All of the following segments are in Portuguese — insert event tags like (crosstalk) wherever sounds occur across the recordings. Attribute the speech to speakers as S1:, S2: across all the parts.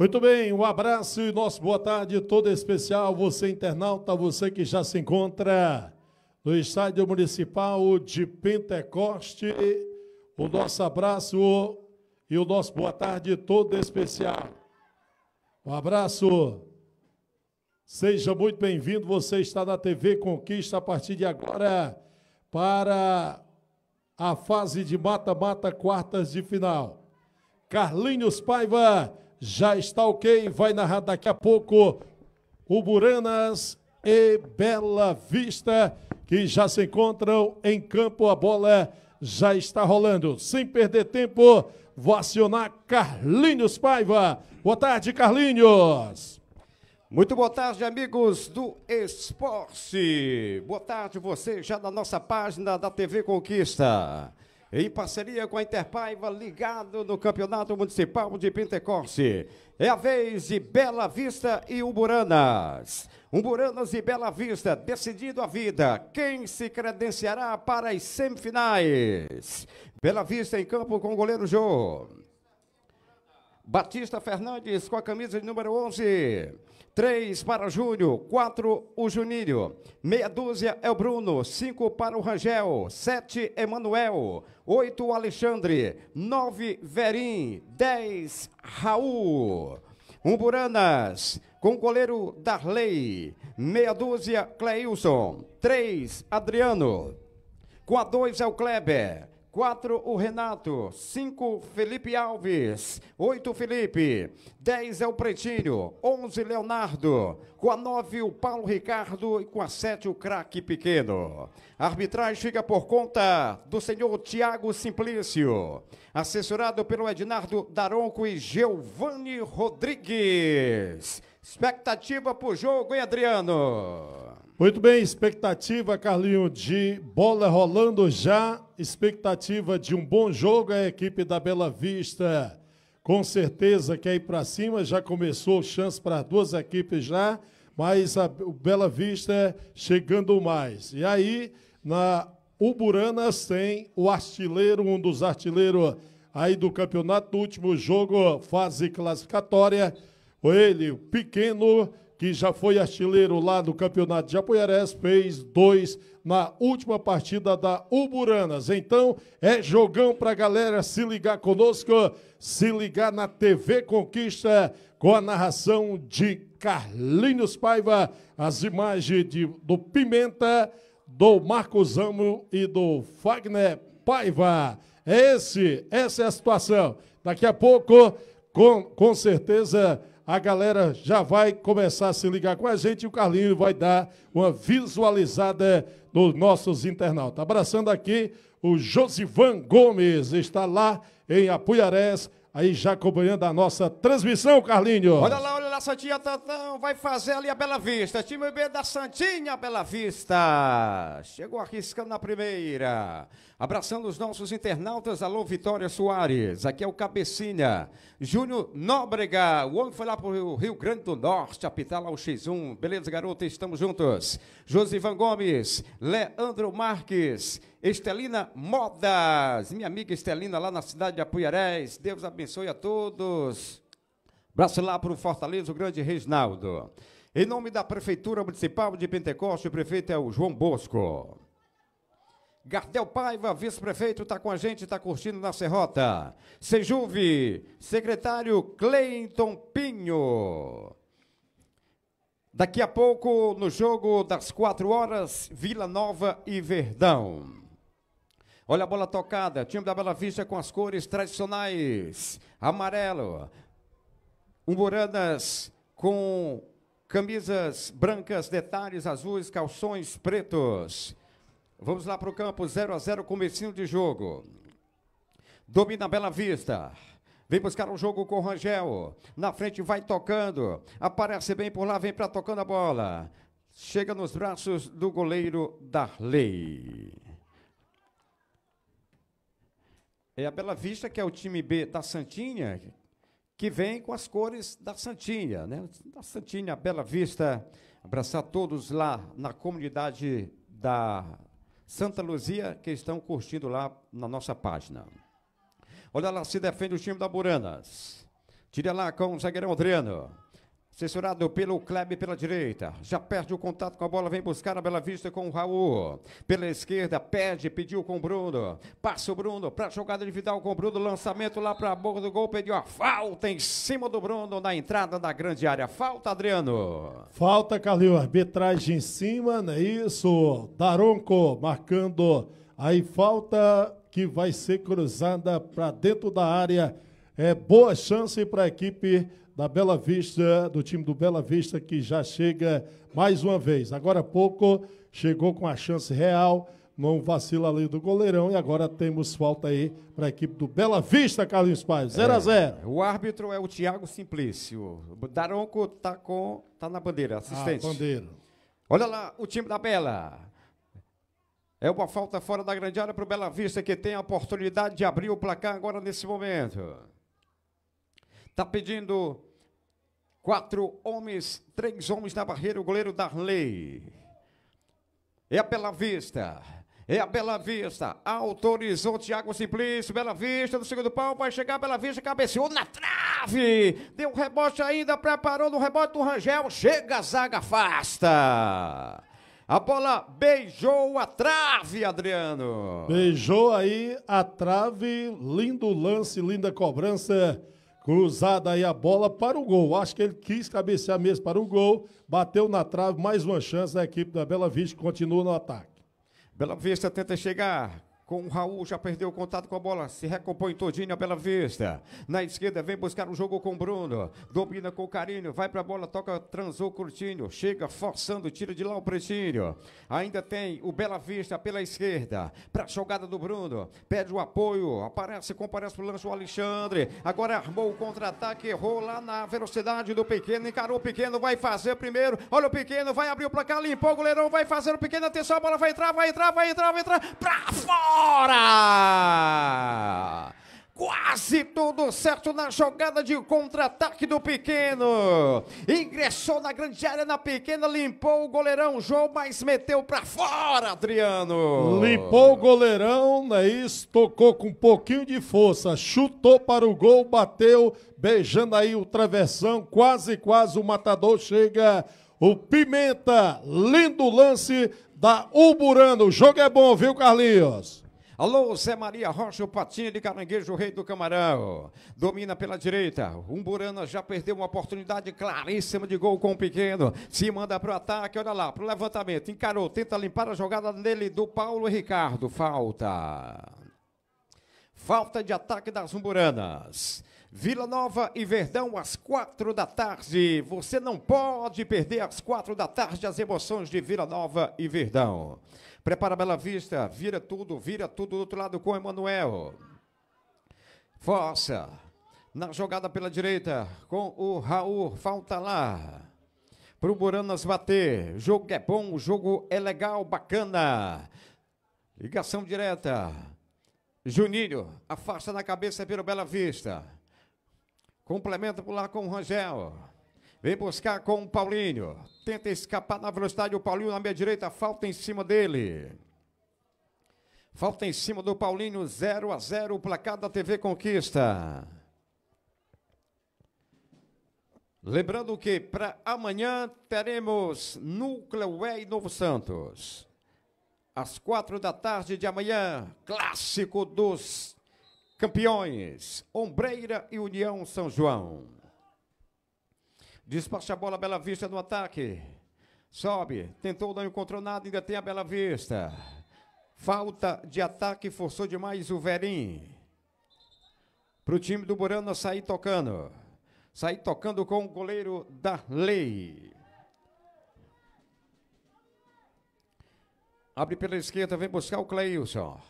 S1: Muito bem, um abraço e nosso boa tarde toda especial, você internauta, você que já se encontra no Estádio Municipal de Pentecoste. O nosso abraço e o nosso boa tarde todo especial. Um abraço. Seja muito bem-vindo. Você está na TV Conquista a partir de agora para a fase de mata-mata quartas de final. Carlinhos Paiva já está ok. Vai narrar daqui a pouco o Buranas e Bela Vista, que já se encontram em campo. A bola já está rolando. Sem perder tempo, vou acionar Carlinhos Paiva. Boa tarde, Carlinhos. Muito boa tarde, amigos do Esporte.
S2: Boa tarde, você já na nossa página da TV Conquista em parceria com a Interpaiva, ligado no Campeonato Municipal de Pentecoste. É a vez de Bela Vista e Umburanas. Umburanas e Bela Vista, decidindo a vida. Quem se credenciará para as semifinais? Bela Vista em campo com o goleiro Jô. Batista Fernandes com a camisa de número 11. 3 para Júnior, 4 o Juninho, meia dúzia é o Bruno, 5 para o Rangel, 7 Emanuel, 8 o Alexandre, 9 Verim, 10 Raul. Umburanas, com o goleiro Darley, meia dúzia Cleilson, 3 Adriano, com a 2 é o Kleber, 4, o Renato. 5, Felipe Alves. 8, Felipe. 10 é o Pretinho. 11, Leonardo. Com a 9, o Paulo Ricardo. E com a 7, o craque pequeno. A arbitragem fica por conta do senhor Tiago Simplício. Assessorado pelo Ednardo Daronco e Giovanni
S1: Rodrigues. Expectativa para o jogo, hein, Adriano? Muito bem, expectativa, Carlinho, de bola rolando já. Expectativa de um bom jogo. A equipe da Bela Vista com certeza quer ir para cima. Já começou chance para duas equipes já, mas a Bela Vista chegando mais. E aí, na Uburanas tem o artilheiro, um dos artilheiros aí do campeonato, último jogo, fase classificatória. Ele, o pequeno que já foi artilheiro lá do campeonato de Apoiarés, fez dois na última partida da Uburanas. Então, é jogão para a galera se ligar conosco, se ligar na TV Conquista, com a narração de Carlinhos Paiva, as imagens de, do Pimenta, do Marcos Amo e do Fagner Paiva. É esse, essa é a situação. Daqui a pouco, com, com certeza, a galera já vai começar a se ligar com a gente e o Carlinho vai dar uma visualizada nos nossos internautas. Abraçando aqui o Josivan Gomes, está lá em Apuiarés, aí já acompanhando a nossa transmissão, Carlinho. Olha
S2: lá, olha lá, Santinha Tantão, vai fazer ali a Bela Vista. Time B da Santinha Bela Vista. Chegou arriscando na primeira. Abraçando os nossos internautas, alô Vitória Soares, aqui é o Cabecinha, Júnior Nóbrega, o homem foi lá para o Rio Grande do Norte, apitar lá o X1, beleza garota, estamos juntos. Josivan Gomes, Leandro Marques, Estelina Modas, minha amiga Estelina lá na cidade de Apuiarés, Deus abençoe a todos. Abraço lá para o Fortaleza, o grande Reginaldo. Em nome da Prefeitura Municipal de Pentecoste, o prefeito é o João Bosco. Gardel Paiva, vice-prefeito, está com a gente, está curtindo na Serrota. Sejuve, secretário Cleiton Pinho. Daqui a pouco, no jogo das quatro horas, Vila Nova e Verdão. Olha a bola tocada, time da Bela Vista com as cores tradicionais. Amarelo, Umburanas com camisas brancas, detalhes azuis, calções pretos. Vamos lá para o campo, 0 a 0 comecinho de jogo. Domina Bela Vista. Vem buscar um jogo com o Rangel. Na frente vai tocando. Aparece bem por lá, vem para tocando a bola. Chega nos braços do goleiro Darley. É a Bela Vista, que é o time B da Santinha, que vem com as cores da Santinha, né? Da Santinha, Bela Vista. Abraçar todos lá na comunidade da Santa Luzia, que estão curtindo lá na nossa página. Olha lá, se defende o time da Buranas. Tira lá com o zagueirão Adriano. Censurado pelo Kleber pela direita. Já perde o contato com a bola, vem buscar na Bela Vista com o Raul. Pela esquerda, pede, pediu com o Bruno. Passa o Bruno para a jogada de Vidal com o Bruno. Lançamento lá para a boca do gol, pediu a falta em cima do Bruno na entrada da grande área. Falta, Adriano.
S1: Falta, Calil. Arbitragem em cima, não é isso? Daronco marcando aí falta que vai ser cruzada para dentro da área. É boa chance para a equipe da Bela Vista, do time do Bela Vista, que já chega mais uma vez. Agora há pouco chegou com a chance real, não vacila ali do goleirão e agora temos falta aí para a equipe do Bela Vista, Carlos Paz. 0 é. a 0
S2: O árbitro é o Tiago Simplício. Daronco tá com tá na bandeira, assistente. Ah, bandeira. Olha lá o time da Bela. É uma falta fora da grande área para o Bela Vista, que tem a oportunidade de abrir o placar agora nesse momento. Está pedindo Quatro homens, três homens na barreira, o goleiro Darley. É a Bela Vista. É a Bela Vista. Autorizou Thiago Simplício. Bela Vista no segundo pau. Vai chegar Bela Vista. Cabeceou na trave. Deu um rebote ainda. Preparou no rebote do Rangel. Chega a zaga. Afasta. A bola
S1: beijou a
S2: trave, Adriano.
S1: Beijou aí a trave. Lindo lance, linda cobrança Cruzada aí a bola para o gol. Acho que ele quis cabecear mesmo para o gol. Bateu na trave, mais uma chance da equipe da Bela Vista, continua no ataque.
S2: Bela Vista tenta chegar com o Raul, já perdeu o contato com a bola, se recompõe todinho a Bela Vista. Na esquerda vem buscar o um jogo com o Bruno, domina com o Carinho, vai pra bola, toca, transou curtinho, chega forçando, tira de lá o Pretinho. Ainda tem o Bela Vista pela esquerda, pra jogada do Bruno, pede o apoio, aparece, comparece pro lance o Alexandre, agora armou o contra-ataque, errou lá na velocidade do Pequeno, encarou o Pequeno, vai fazer primeiro, olha o Pequeno, vai abrir o placar, limpou o goleirão, vai fazer o Pequeno, atenção, a bola vai entrar, vai entrar, vai entrar, vai entrar, pra fora! fora! Quase tudo certo na jogada de contra-ataque do pequeno. Ingressou na grande área na pequena, limpou o goleirão João, mas meteu para fora,
S1: Adriano. Limpou o goleirão, é isso, tocou com um pouquinho de força, chutou para o gol, bateu, beijando aí o travessão, quase quase o matador chega. O Pimenta, lindo lance da Uburano. O jogo é bom, viu, Carlinhos? Alô, Zé Maria Rocha, o patinho
S2: de caranguejo, o rei do camarão. Domina pela direita. Umburana já perdeu uma oportunidade claríssima de gol com o pequeno. Se manda para o ataque, olha lá, para o levantamento. Encarou, tenta limpar a jogada dele do Paulo Ricardo. Falta. Falta de ataque das Umburanas. Vila Nova e Verdão às quatro da tarde. Você não pode perder às quatro da tarde as emoções de Vila Nova e Verdão. Prepara Bela Vista, vira tudo, vira tudo do outro lado com Emanuel. Força. Na jogada pela direita com o Raul, falta lá. Pro Buranas bater. O jogo é bom, o jogo é legal, bacana. Ligação direta. Juninho, afasta na cabeça pelo Bela Vista. Complementa por lá com o Rangel. Vem buscar com o Paulinho. Tenta escapar na velocidade. O Paulinho na minha direita. Falta em cima dele. Falta em cima do Paulinho. 0 a 0 O placar da TV Conquista. Lembrando que para amanhã teremos Núcleo E e Novo Santos às quatro da tarde de amanhã, clássico dos campeões, Ombreira e União São João. Despacha a bola, Bela Vista no ataque. Sobe, tentou, não encontrou nada, ainda tem a Bela Vista. Falta de ataque, forçou demais o Verim. Para o time do Burana sair tocando. Sair tocando com o goleiro da lei. Abre pela esquerda, vem buscar o Cleilson.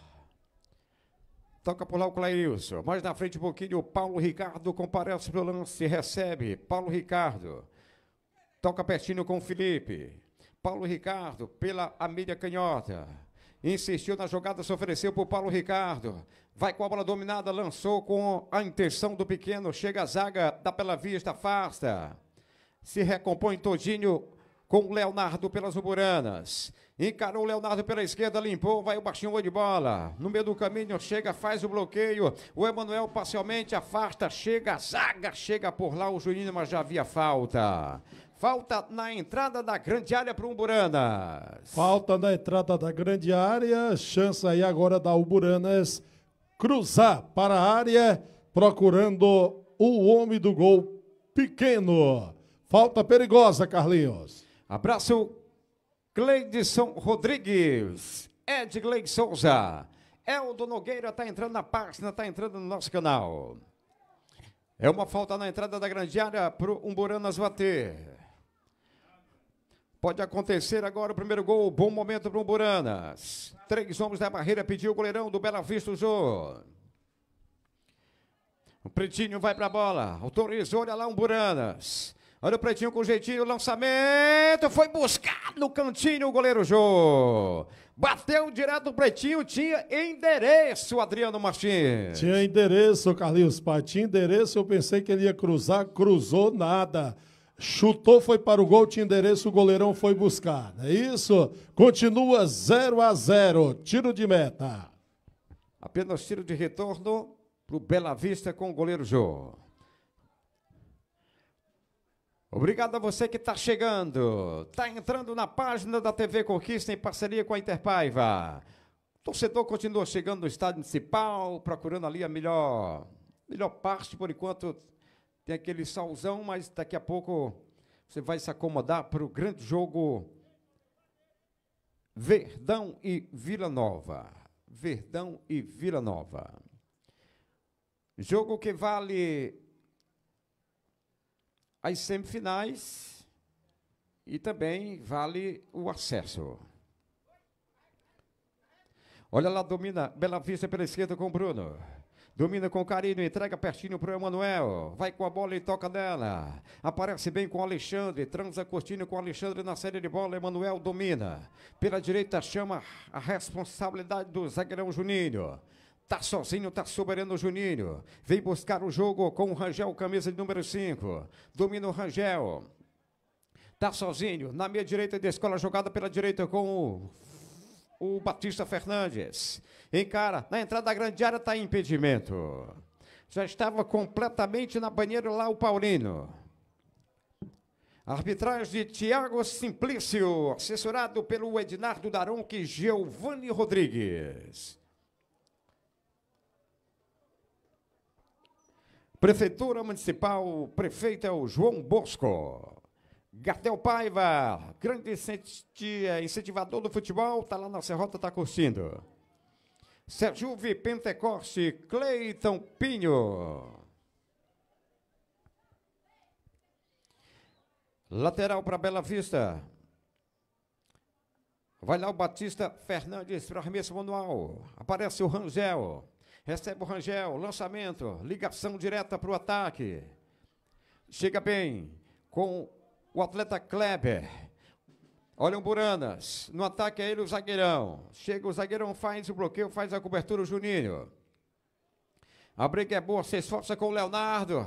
S2: Toca por lá o Cleilson. Mais na frente um pouquinho, o Paulo Ricardo comparece para o lance. Recebe. Paulo Ricardo. Toca pertinho com o Felipe. Paulo Ricardo pela Amília Canhota. Insistiu na jogada, se ofereceu para o Paulo Ricardo. Vai com a bola dominada, lançou com a intenção do pequeno. Chega a zaga, dá pela vista, afasta. Se recompõe todinho com Leonardo pelas uburanas. Encarou Leonardo pela esquerda, limpou, vai o baixinho de bola. No meio do caminho, chega, faz o bloqueio. O Emanuel parcialmente afasta, chega, zaga, chega por lá o Juninho, mas já havia falta. Falta na entrada da grande área para o Uburanas.
S1: Falta na entrada da grande área. Chance aí agora da Uburanas cruzar para a área, procurando o homem do gol pequeno. Falta perigosa, Carlinhos. Abraço, Cleidson
S2: Rodrigues, Ed Gleig Souza, Eldo Nogueira está entrando na página, está entrando no nosso canal. É uma falta na entrada da grande área para o Umburanas bater. Pode acontecer agora o primeiro gol. Bom momento para o Umburanas. Três homens da barreira pediu o goleirão do Bela Vista, o Jô. O Pretinho vai para a bola. Autorizou, olha lá, Umburanas. Olha o Pretinho com jeitinho, lançamento, foi buscar no cantinho o goleiro Jô. Bateu direto o Pretinho, tinha endereço, Adriano Martins.
S1: Tinha endereço, Carlinhos Pai, tinha endereço, eu pensei que ele ia cruzar, cruzou nada. Chutou, foi para o gol, tinha endereço, o goleirão foi buscar. É isso? Continua 0 a 0 tiro de meta.
S2: Apenas tiro de retorno para o Bela Vista com o goleiro Jô. Obrigado a você que está chegando, está entrando na página da TV Conquista em parceria com a Interpaiva. O torcedor continua chegando no estádio municipal, procurando ali a melhor, melhor parte, por enquanto tem aquele salzão, mas daqui a pouco você vai se acomodar para o grande jogo Verdão e Vila Nova. Verdão e Vila Nova. Jogo que vale as semifinais e também vale o acesso. Olha lá, domina Bela Vista pela esquerda com o Bruno. Domina com carinho, entrega pertinho para o Emanuel. Vai com a bola e toca nela. Aparece bem com o Alexandre. Transa curtindo com o Alexandre na série de bola. Emanuel domina. Pela direita chama a responsabilidade do zagueirão Juninho. Tá sozinho, tá soberano o Juninho. Vem buscar o jogo com o Rangel, camisa de número 5. Domina o Rangel. Tá sozinho, na meia direita da escola, jogada pela direita com o, o Batista Fernandes. Encara, na entrada da grande área tá impedimento. Já estava completamente na banheira lá o Paulino. Arbitragem de Tiago Simplício, assessorado pelo Ednardo Daronque e Giovanni Rodrigues. Prefeitura Municipal, prefeito é o João Bosco. Gatel Paiva, grande incentivador do futebol, está lá na Serrota, está curtindo. Sérgio Pentecoste, Cleiton Pinho. Lateral para Bela Vista. Vai lá o Batista Fernandes para arremesso manual. Aparece o Rangel. Recebe o Rangel, lançamento, ligação direta para o ataque. Chega bem com o atleta Kleber. Olha o Buranas. No ataque é ele o zagueirão. Chega o zagueirão, faz o bloqueio, faz a cobertura o Juninho. A briga é boa, se esforça com o Leonardo.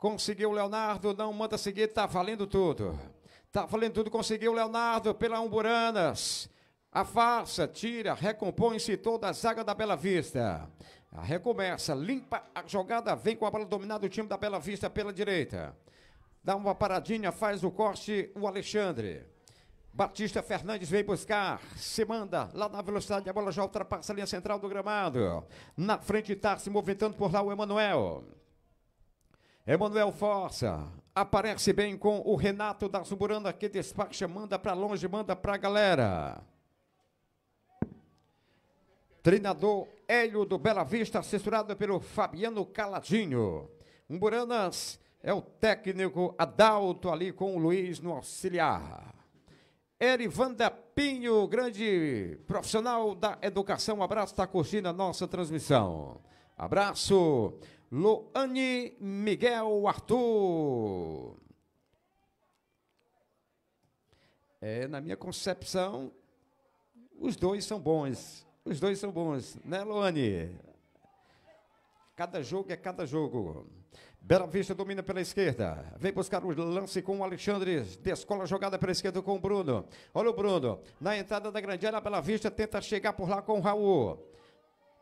S2: Conseguiu o Leonardo, não manda seguir, está valendo tudo. está valendo tudo, conseguiu o Leonardo pela Umburanas. Afasta, tira, recompõe-se toda a zaga da Bela Vista. Recomeça, limpa a jogada, vem com a bola dominada o time da Bela Vista pela direita. Dá uma paradinha, faz o corte, o Alexandre. Batista Fernandes vem buscar, se manda lá na velocidade, a bola já ultrapassa a linha central do gramado. Na frente está se movimentando por lá o Emanuel. Emanuel força, aparece bem com o Renato da Zumburana que despacha, manda para longe, manda para a galera. Treinador Hélio do Bela Vista, assessorado pelo Fabiano Caladinho. Umburanas é o técnico Adalto ali com o Luiz no auxiliar. Erivanda Pinho, grande profissional da educação. Um abraço, está curtindo a nossa transmissão. Abraço, Loane Miguel Arthur. É, na minha concepção, os dois são bons. Os dois são bons, né, Luane? Cada jogo é cada jogo. Bela Vista domina pela esquerda. Vem buscar o lance com o Alexandre. Descola a jogada pela esquerda com o Bruno. Olha o Bruno. Na entrada da grande área, Bela Vista tenta chegar por lá com o Raul.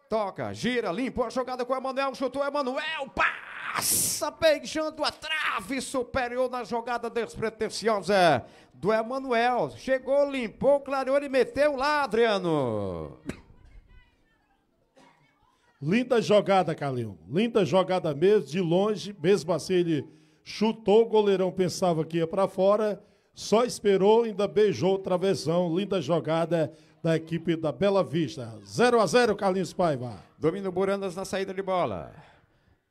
S2: Toca, gira, limpa a jogada com o Emanuel. Chutou o Emanuel. Passa, beijando a trave superior na jogada despretensiosa do Emanuel. Chegou, limpou, clareou e meteu
S1: lá, Adriano. Linda jogada, Calil. Linda jogada mesmo, de longe. Mesmo assim, ele chutou, o goleirão pensava que ia para fora, só esperou, ainda beijou o travessão. Linda jogada da equipe da Bela Vista. 0 a 0 Carlinhos Paiva.
S2: Domina o Burandas na saída de bola.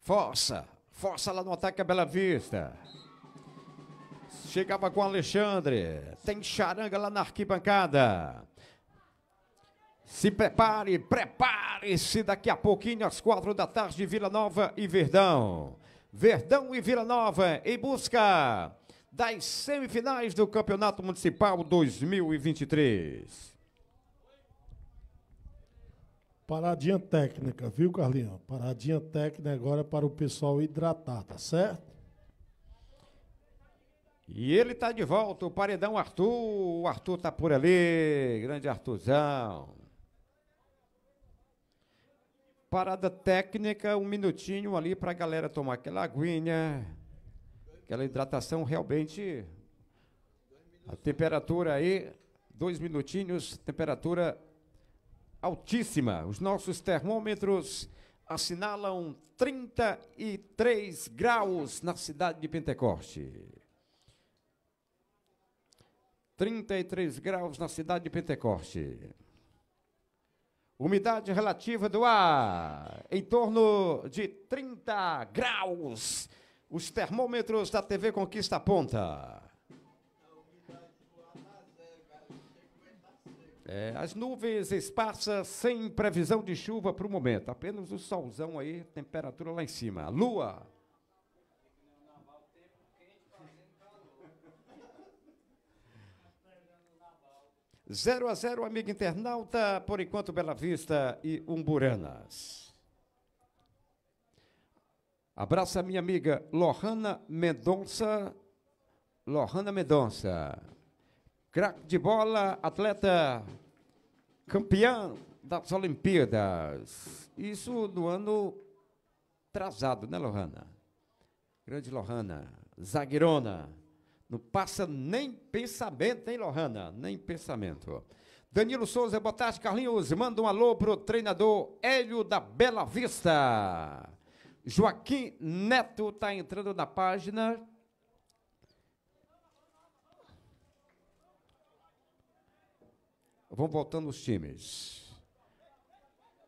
S2: Força, força lá no ataque a Bela Vista. Chegava com o Alexandre. Tem charanga lá na arquibancada. Se prepare, prepare-se daqui a pouquinho às quatro da tarde, Vila Nova e Verdão. Verdão e Vila Nova em busca das semifinais do Campeonato Municipal 2023.
S1: Paradinha técnica, viu, Carlinhos? Paradinha técnica agora para o pessoal hidratar, tá certo?
S2: E ele tá de volta, o paredão Arthur. O Arthur tá por ali, grande Arthurzão parada técnica, um minutinho ali para a galera tomar aquela aguinha, aquela hidratação realmente. A temperatura aí, dois minutinhos, temperatura altíssima. Os nossos termômetros assinalam 33 graus na cidade de Pentecoste. 33 graus na cidade de Pentecoste. Umidade relativa do ar em torno de 30 graus. Os termômetros da TV Conquista Ponta. É, as nuvens esparsas, sem previsão de chuva para o momento. Apenas o solzão aí, temperatura lá em cima. lua 0 a 0 amigo internauta, por enquanto Bela Vista e Umburanas. Abraça minha amiga Lohana Mendonça. Lohana Mendonça. Craque de bola, atleta campeã das Olimpíadas. Isso do ano trazado, né, Lohana? Grande Lohana. Zagueirona. Não passa nem pensamento, hein, Lohana? Nem pensamento. Danilo Souza, boa tarde, Carlinhos. Manda um alô pro treinador Hélio da Bela Vista. Joaquim Neto tá entrando na página. Vão voltando os times.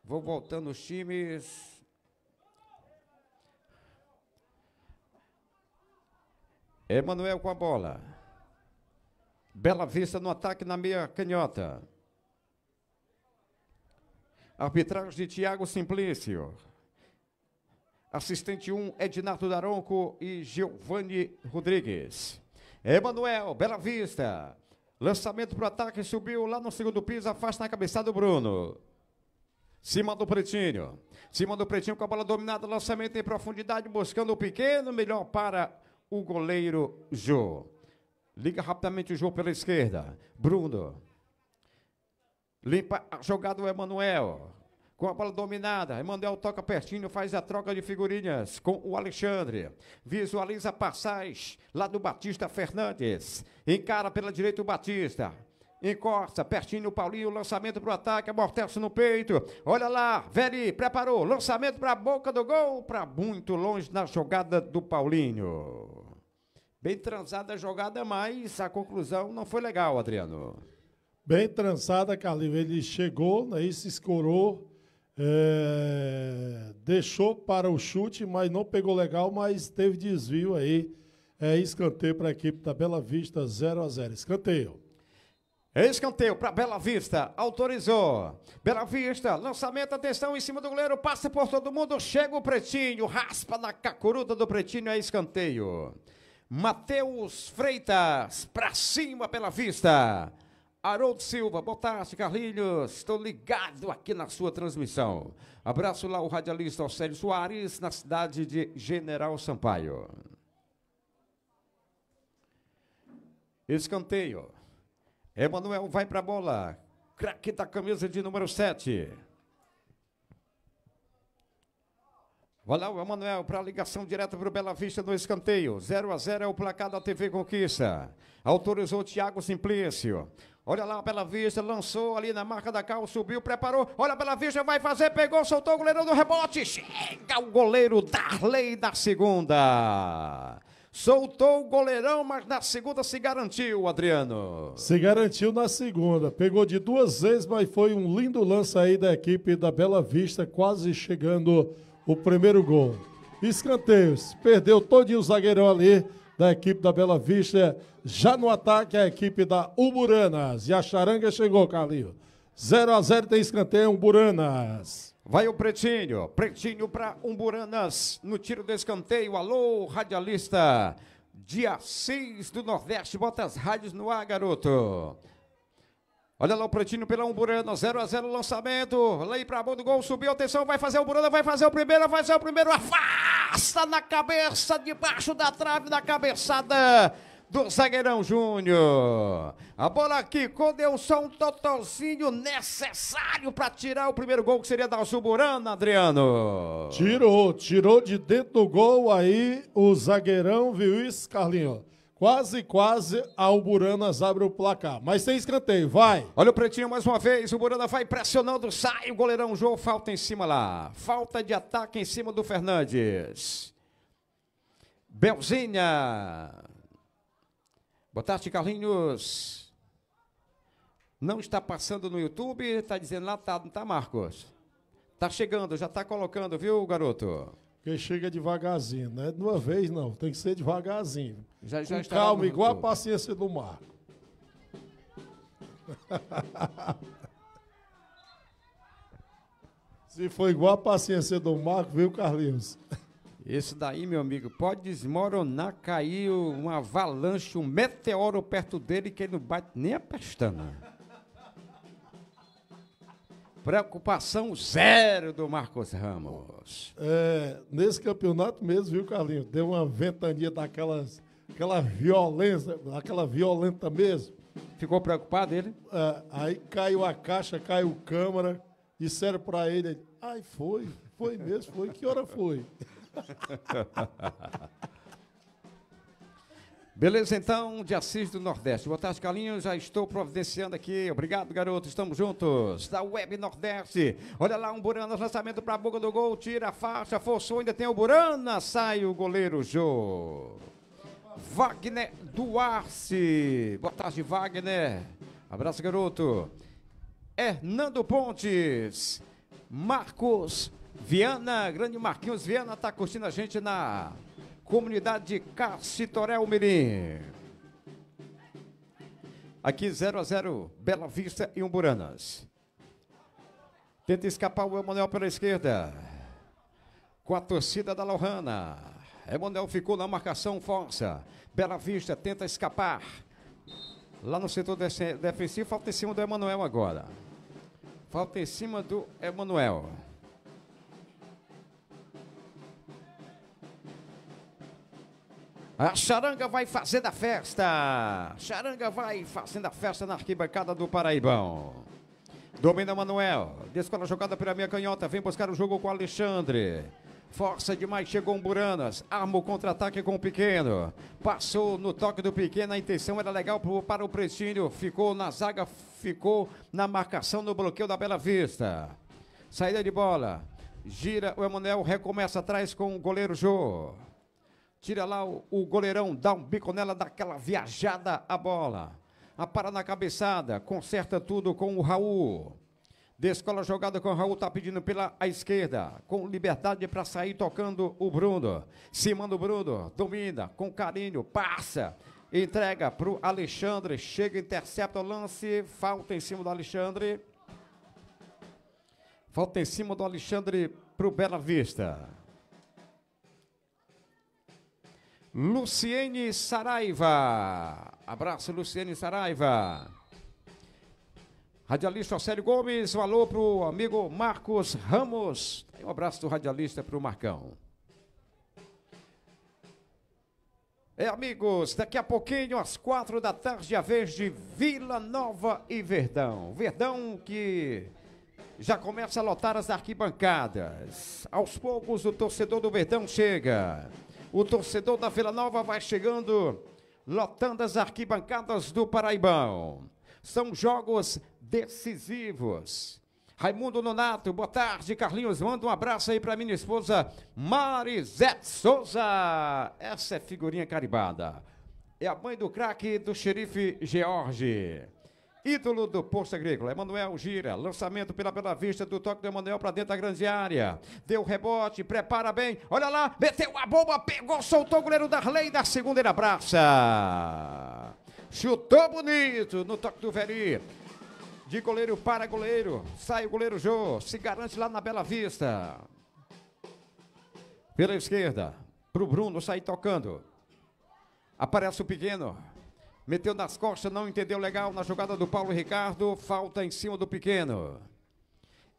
S2: Vão voltando os times. Emanuel com a bola. Bela Vista no ataque na meia canhota. Arbitragem de Tiago Simplício. Assistente 1, um, Ednato Daronco e Giovanni Rodrigues. Emanuel, Bela Vista. Lançamento para o ataque, subiu lá no segundo piso, afasta na cabeçada do Bruno. Cima do Pretinho. Cima do Pretinho com a bola dominada, lançamento em profundidade, buscando o pequeno, melhor para o goleiro Jô. Liga rapidamente o Jô pela esquerda. Bruno. Limpa a jogada o Emanuel. Com a bola dominada, Emanuel toca pertinho, faz a troca de figurinhas com o Alexandre. Visualiza a passagem lá do Batista Fernandes. Encara pela direita o Batista. Encosta, pertinho o Paulinho, lançamento para o ataque, amortece no peito. Olha lá, Veri preparou, lançamento para a boca do gol, para muito longe na jogada do Paulinho. Bem trançada a jogada, mas a conclusão não foi legal, Adriano.
S1: Bem trançada, Carlinhos. Ele chegou, né, e se escorou, é, deixou para o chute, mas não pegou legal, mas teve desvio aí. É escanteio para a equipe da Bela Vista, 0 a 0 Escanteio. Escanteio para Bela Vista,
S2: autorizou. Bela Vista, lançamento, atenção em cima do goleiro, passa por todo mundo, chega o Pretinho, raspa na cacuruda do Pretinho, é escanteio. Matheus Freitas, para cima, Bela Vista. Haroldo Silva, boa tarde, Carlinhos. Estou ligado aqui na sua transmissão. Abraço lá o radialista Alcélio Soares, na cidade de General Sampaio. Escanteio. Emanuel é, vai para a bola. Craque da camisa de número 7. Vai lá o Emanuel para a ligação direta para o Bela Vista no escanteio. 0 a 0 é o placar da TV Conquista. Autorizou Thiago Simplício. Olha lá, Bela Vista lançou ali na marca da Cal, subiu, preparou. Olha, Bela Vista vai fazer, pegou, soltou o goleirão do rebote. Chega o goleiro Darley da segunda. Soltou o goleirão, mas na segunda se garantiu, Adriano.
S1: Se garantiu na segunda. Pegou de duas vezes, mas foi um lindo lance aí da equipe da Bela Vista, quase chegando o primeiro gol. Escanteios. Perdeu todinho o zagueirão ali da equipe da Bela Vista. Já no ataque, a equipe da Uburanas. E a charanga chegou, Carlinho. 0 a 0 tem escanteio, Uburanas. Vai o Pretinho, Pretinho para
S2: Umburanas, no tiro do escanteio. Alô, radialista, dia 6 do Nordeste, bota as rádios no ar, garoto. Olha lá o Pretinho pela Umburana, 0 a 0 lançamento. Lei para a do gol, subiu, atenção, vai fazer o Umburana, vai fazer o primeiro, vai fazer o primeiro. Afasta na cabeça, debaixo da trave, na cabeçada do zagueirão Júnior. A bola aqui deu só um totalzinho necessário para tirar o primeiro gol, que seria da Suburana, Adriano.
S1: Tirou, tirou de dentro do gol aí o zagueirão, viu isso, Carlinho? Quase, quase, a Uburanas abre o placar. Mas tem escanteio, vai. Olha o Pretinho mais uma
S2: vez. O Burana vai pressionando, sai o goleirão João. Falta em cima lá. Falta de ataque em cima do Fernandes. Belzinha. Boa tarde, Carlinhos. Não está passando no YouTube, está dizendo lá, tá, tá, Marcos? Tá chegando, já tá colocando, viu, garoto?
S1: Porque chega devagarzinho, não é de uma vez, não. Tem que ser devagarzinho. Já, já está calma, igual a paciência do Marco. (laughs) Se foi igual a paciência do Marco, viu, Carlinhos?
S2: Esse daí, meu amigo, pode desmoronar, caiu uma avalanche, um meteoro perto dele que ele não bate nem a pestana.
S1: Preocupação zero
S2: do Marcos Ramos.
S1: É, nesse campeonato mesmo, viu, Carlinhos? Deu uma ventania daquelas, aquela violência, aquela violenta mesmo. Ficou preocupado ele? É, aí caiu a caixa, caiu câmera, disseram para ele, ai, foi, foi mesmo, foi, que hora foi?
S2: (laughs) Beleza, então, de Assis do Nordeste. Boa tarde, Carlinhos. Já estou providenciando aqui. Obrigado, garoto. Estamos juntos. Da Web Nordeste. Olha lá, um Buranas, lançamento para a boca do gol. Tira a faixa, forçou. Ainda tem o Burana. Sai o goleiro, Jô. Wagner Duarte. Boa tarde, Wagner. Abraço, garoto. Hernando Pontes. Marcos Viana, grande Marquinhos Viana, está curtindo a gente na comunidade de Cacitorel Mirim. Aqui 0 a 0 Bela Vista e Umburanas. Tenta escapar o Emanuel pela esquerda. Com a torcida da Lohana. Emanuel ficou na marcação, força. Bela Vista tenta escapar. Lá no setor defensivo, falta em cima do Emanuel agora. Falta em cima do Emanuel. A charanga vai fazendo a festa. Charanga vai fazendo a festa na arquibancada do Paraibão. Domina Manuel. Descola jogada pela minha canhota. Vem buscar o jogo com Alexandre. Força demais, chegou um Buranas. Arma o contra-ataque com o pequeno. Passou no toque do pequeno. A intenção era legal pro, para o Prestígio. Ficou na zaga, ficou na marcação no bloqueio da Bela Vista. Saída de bola. Gira o Emanuel, recomeça atrás com o goleiro Jô tira lá o, o goleirão, dá um bico nela, dá aquela viajada a bola. A para na cabeçada, conserta tudo com o Raul. Descola a jogada com o Raul, tá pedindo pela esquerda, com liberdade para sair tocando o Bruno. Cima do Bruno, domina, com carinho, passa, entrega pro Alexandre, chega, intercepta o lance, falta em cima do Alexandre. Falta em cima do Alexandre pro Bela Vista. Luciene Saraiva. Abraço, Luciene Saraiva. Radialista Célio Gomes, um alô pro amigo Marcos Ramos. Um abraço do radialista pro Marcão. É, amigos, daqui a pouquinho, às quatro da tarde, a vez de Vila Nova e Verdão. Verdão que já começa a lotar as arquibancadas. Aos poucos, o torcedor do Verdão chega. O torcedor da Vila Nova vai chegando, lotando as arquibancadas do Paraibão. São jogos decisivos. Raimundo Nonato, boa tarde. Carlinhos, manda um abraço aí para minha esposa Marizete Souza. Essa é figurinha caribada. É a mãe do craque do xerife George. Ídolo do Posto Agrícola, Emanuel gira, lançamento pela Bela Vista do toque do Emanuel para dentro da grande área. Deu rebote, prepara bem, olha lá, meteu a bomba, pegou, soltou o goleiro Darley, da segunda na abraça. Chutou bonito no toque do Veri. De goleiro para goleiro, sai o goleiro Jô, se garante lá na Bela Vista. Pela esquerda, pro Bruno sair tocando. Aparece o pequeno. Meteu nas costas, não entendeu legal na jogada do Paulo Ricardo. Falta em cima do pequeno.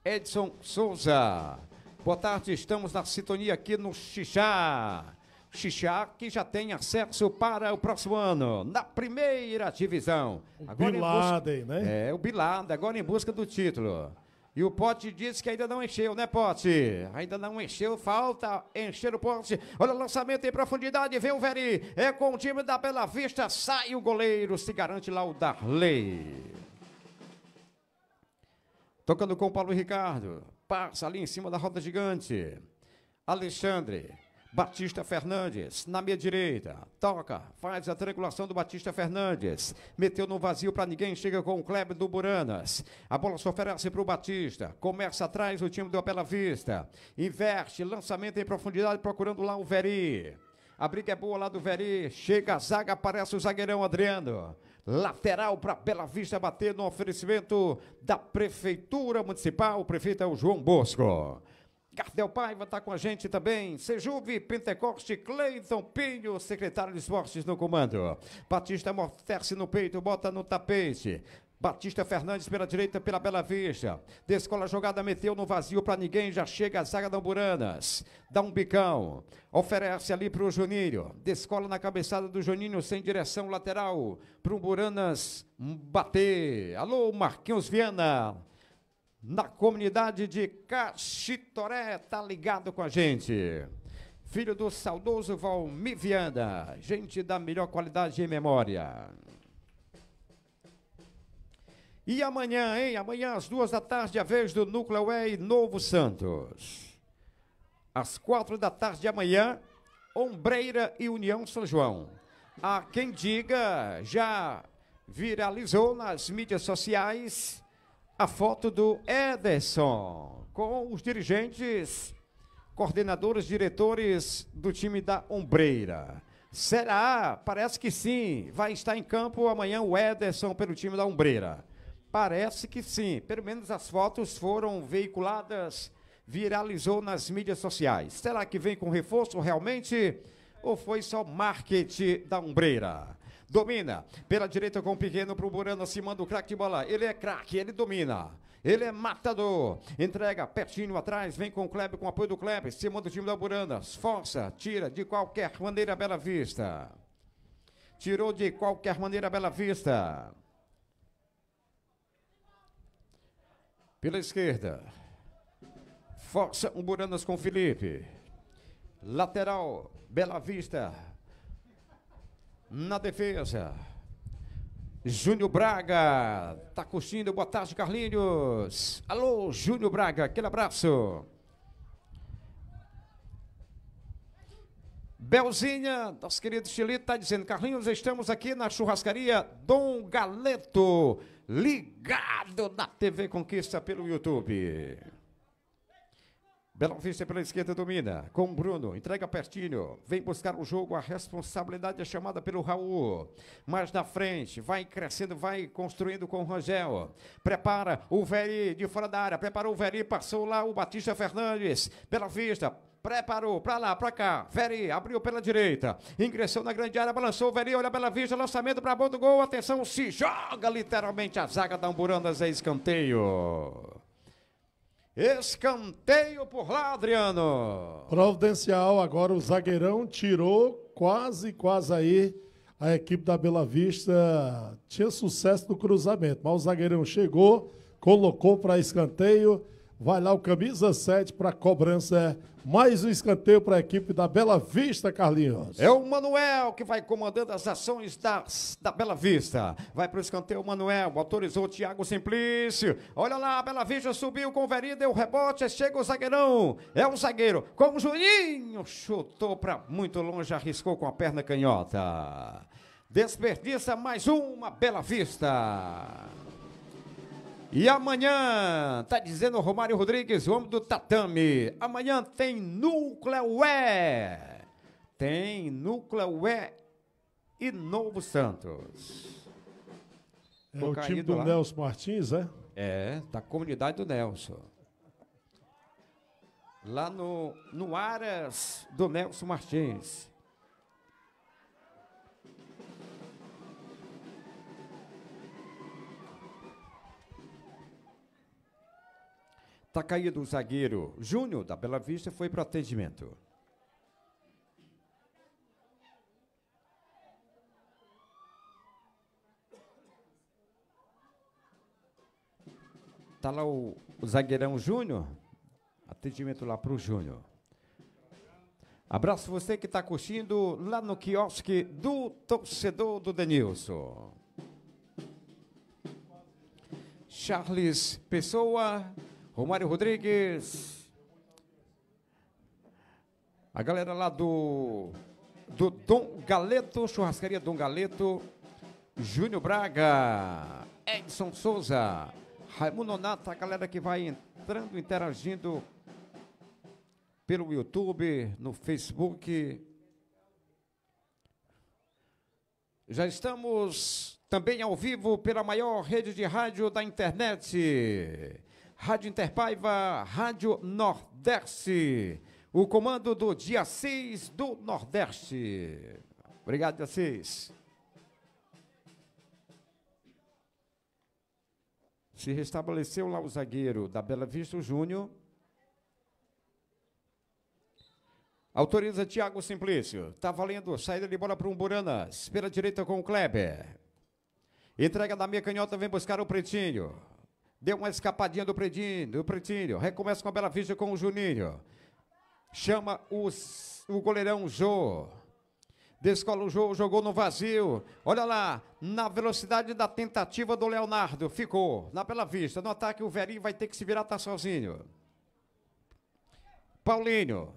S2: Edson Souza. Boa tarde, estamos na sintonia aqui no Xixá. Xixá que já tem acesso para o próximo ano, na primeira divisão. Agora em busca... né? É, o Bilada, agora em busca do título. E o Pote disse que ainda não encheu, né, Pote? Ainda não encheu, falta encher o Pote. Olha o lançamento em profundidade, vem o Veri. É com o time da Bela Vista, sai o goleiro, se garante lá o Darley. Tocando com o Paulo Ricardo. Passa ali em cima da roda gigante. Alexandre. Batista Fernandes, na minha direita, toca, faz a triangulação do Batista Fernandes, meteu no vazio para ninguém, chega com o Kleber do Buranas, a bola se oferece para o Batista, começa atrás o time do Bela Vista, inverte, lançamento em profundidade, procurando lá o Veri, a briga é boa lá do Veri, chega a zaga, aparece o zagueirão Adriano, lateral para Bela Vista bater no oferecimento da Prefeitura Municipal, o prefeito é o João Bosco. Cardel Paiva está com a gente também. Sejuve Pentecoste, Cleiton Pinho, secretário de esportes no comando. Batista Morterce no peito, bota no tapete. Batista Fernandes pela direita, pela Bela Vista. Descola a jogada, meteu no vazio para ninguém. Já chega a zaga da Umburanas. Dá um bicão. Oferece ali para o Juninho. Descola na cabeçada do Juninho, sem direção lateral. Para o Umburanas bater. Alô, Marquinhos Viana na comunidade de Cachitoré, tá ligado com a gente. Filho do saudoso Valmir Viana, gente da melhor qualidade de memória. E amanhã, hein? Amanhã às duas da tarde, a vez do Núcleo E Novo Santos. Às quatro da tarde de amanhã, Ombreira e União São João. Há quem diga, já viralizou nas mídias sociais a foto do Ederson com os dirigentes, coordenadores, diretores do time da Ombreira. Será? Parece que sim. Vai estar em campo amanhã o Ederson pelo time da Ombreira. Parece que sim. Pelo menos as fotos foram veiculadas, viralizou nas mídias sociais. Será que vem com reforço realmente? Ou foi só marketing da Ombreira? Domina. Pela direita com o pequeno pro Burano, acima do craque de bola. Ele é craque, ele domina. Ele é matador. Entrega pertinho atrás. Vem com o Kleber, com o apoio do Kleber. Cima do time da Burana. Força. Tira de qualquer maneira Bela Vista. Tirou de qualquer maneira Bela Vista. Pela esquerda. Força o Buranas com o Felipe. Lateral. Bela Vista na defesa. Júnior Braga, tá curtindo? Boa tarde, Carlinhos. Alô, Júnior Braga, aquele abraço. Belzinha, nosso querido Chilito, está dizendo: Carlinhos, estamos aqui na churrascaria Dom Galeto, ligado na TV Conquista pelo YouTube. Bela Vista pela esquerda domina, com Bruno, entrega pertinho, vem buscar o jogo, a responsabilidade é chamada pelo Raul, mais na frente, vai crescendo, vai construindo com o Rangel, prepara o Veri de fora da área, preparou o Veri, passou lá o Batista Fernandes, Bela Vista, preparou para lá, para cá. Veri abriu pela direita, ingressou na grande área, balançou. o Veri olha pela vista, lançamento para a do gol. Atenção, se joga literalmente a zaga da Amburandas é escanteio.
S1: Escanteio por lá,
S2: Adriano.
S1: Providencial, agora o zagueirão tirou quase, quase aí. A equipe da Bela Vista tinha sucesso no cruzamento, mas o zagueirão chegou, colocou para escanteio. Vai lá o camisa 7 para cobrança. É mais um escanteio para a equipe da Bela Vista, Carlinhos. É
S2: o Manuel que vai comandando as ações da, da Bela Vista. Vai para o escanteio o Manuel. Autorizou o Thiago Simplício. Olha lá, a Bela Vista subiu com o Verinho, deu rebote. Chega o zagueirão. É um zagueiro com o Juninho. Chutou para muito longe, arriscou com a perna canhota. Desperdiça mais uma Bela Vista. E amanhã, tá dizendo Romário Rodrigues, o homem do tatame. Amanhã tem Núcleo É. Tem Núcleo É e Novo Santos.
S1: É Tô o time do lá. Nelson Martins, é?
S2: É, da tá comunidade do Nelson. Lá no, no Aras do Nelson Martins. Está caído o zagueiro Júnior, da Bela Vista, foi para atendimento. Está lá o, o zagueirão Júnior. Atendimento lá para o Júnior. Abraço você que está curtindo lá no quiosque do torcedor do Denilson. Charles Pessoa, Romário Rodrigues. A galera lá do, do Dom Galeto, churrascaria Dom Galeto. Júnior Braga, Edson Souza, Raimundo Nonato, a galera que vai entrando, interagindo pelo YouTube, no Facebook. Já estamos também ao vivo pela maior rede de rádio da internet. Rádio Interpaiva, Rádio Nordeste. O comando do dia 6 do Nordeste. Obrigado, dia 6. Se restabeleceu lá o zagueiro da Bela Vista, o Júnior. Autoriza Thiago Simplício. Tá valendo. Saída de bola para o Umburana. Espera direita com o Kleber. Entrega da minha canhota, vem buscar o Pretinho. Deu uma escapadinha do Pretinho, do Pretinho. Recomeça com a Bela Vista com o Juninho. Chama os, o goleirão Jô. Descola o jogo, jogou no vazio. Olha lá, na velocidade da tentativa do Leonardo. Ficou na Bela Vista. No ataque, o Verinho vai ter que se virar, tá sozinho. Paulinho.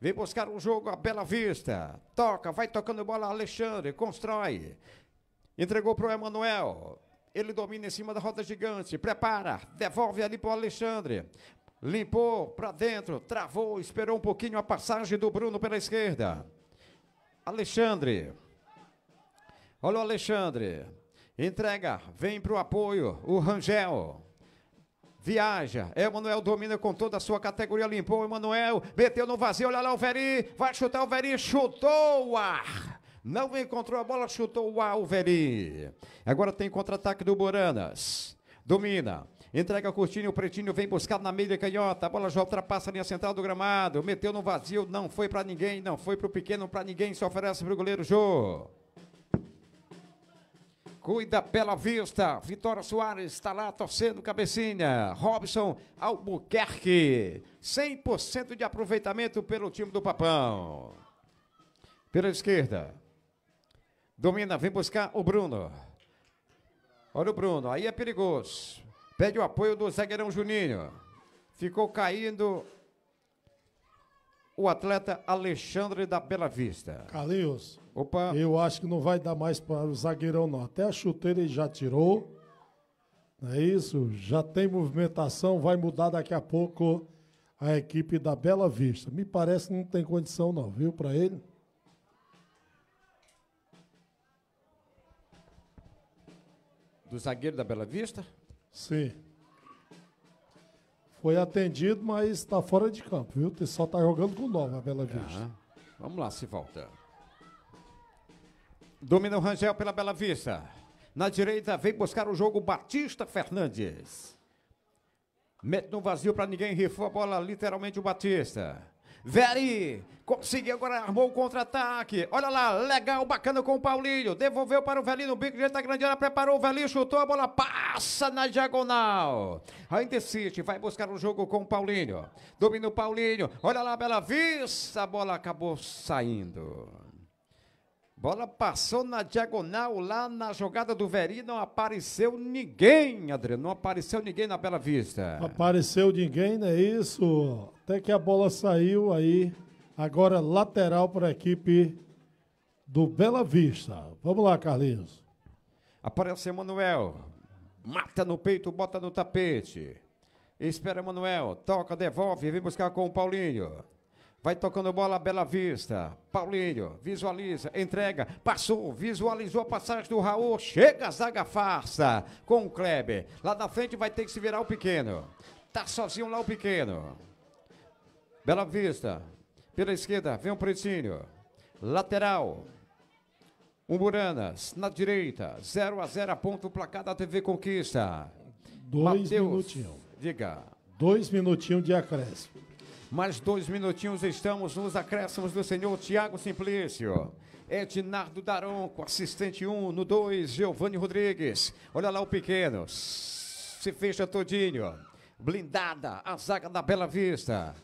S2: Vem buscar o jogo, a Bela Vista. Toca, vai tocando bola, Alexandre. Constrói. Entregou para o Emanuel. Ele domina em cima da roda gigante. Prepara. Devolve ali para o Alexandre. Limpou para dentro. Travou. Esperou um pouquinho a passagem do Bruno pela esquerda. Alexandre. Olha o Alexandre. Entrega. Vem para o apoio. O Rangel. Viaja. Emanuel domina com toda a sua categoria. Limpou Emanuel. Meteu no vazio. Olha lá o Veri. Vai chutar o Veri. Chutou o ar. Não encontrou a bola, chutou o Alveri. Agora tem contra-ataque do Buranas. Domina. Entrega a Curtinho, o Pretinho vem buscar na meia canhota. A bola já ultrapassa a linha central do gramado. Meteu no vazio, não foi para ninguém, não foi para o pequeno, para ninguém. Só oferece para o goleiro Jô. Cuida pela vista. Vitória Soares está lá torcendo cabecinha. Robson Albuquerque. 100% de aproveitamento pelo time do Papão. Pela esquerda. Domina, vem buscar o Bruno. Olha o Bruno, aí é perigoso. Pede o apoio do zagueirão Juninho. Ficou caindo o atleta Alexandre da Bela Vista.
S1: Carlinhos, Opa. eu acho que não vai dar mais para o zagueirão, não. Até a chuteira ele já tirou. Não é isso? Já tem movimentação, vai mudar daqui a pouco a equipe da Bela Vista. Me parece que não tem condição, não, viu, para ele?
S2: do zagueiro da Bela Vista?
S1: Sim. Foi atendido, mas está fora de campo, viu? Só está jogando com nova a Bela Vista.
S2: vamos lá, se volta.
S1: Domina o Rangel
S2: pela Bela Vista. Na direita vem buscar o jogo Batista Fernandes. Mete no vazio para ninguém, rifou a bola literalmente o Batista. Veri conseguiu agora, armou o contra-ataque. Olha lá, legal, bacana com o Paulinho. Devolveu para o Velinho no bico direita grande área, preparou o Velinho, chutou a bola, passa na diagonal. Ainda City vai buscar o jogo com o Paulinho. Domina o Paulinho. Olha lá, Bela Vista, a bola acabou saindo. Bola passou na diagonal lá na jogada do Veri, não apareceu ninguém, Adriano. Não apareceu ninguém na Bela Vista. Não
S1: apareceu ninguém, não é isso? Até que a bola saiu aí. Agora lateral para a equipe do Bela Vista. Vamos lá, Carlinhos.
S2: Aparece Emanuel. Mata no peito, bota no tapete. Espera Emanuel. Toca, devolve. Vem buscar com o Paulinho. Vai tocando bola Bela Vista. Paulinho, visualiza, entrega, passou, visualizou a passagem do Raul. Chega a zaga farsa com o Kleber. Lá na frente vai ter que se virar o pequeno. Tá sozinho lá o pequeno. Bela Vista. Pela esquerda, vem o Pretinho. Lateral. Umburanas, na direita, 0 a 0 ponto, placar da TV Conquista.
S1: Dois minutinhos. Diga. Dois minutinhos de acréscimo.
S2: Mais dois minutinhos, estamos nos acréscimos do senhor Tiago Simplício. Ednardo Daronco, assistente 1, um, no 2, Giovanni Rodrigues. Olha lá o pequeno, se fecha todinho. Blindada, a zaga da Bela Vista.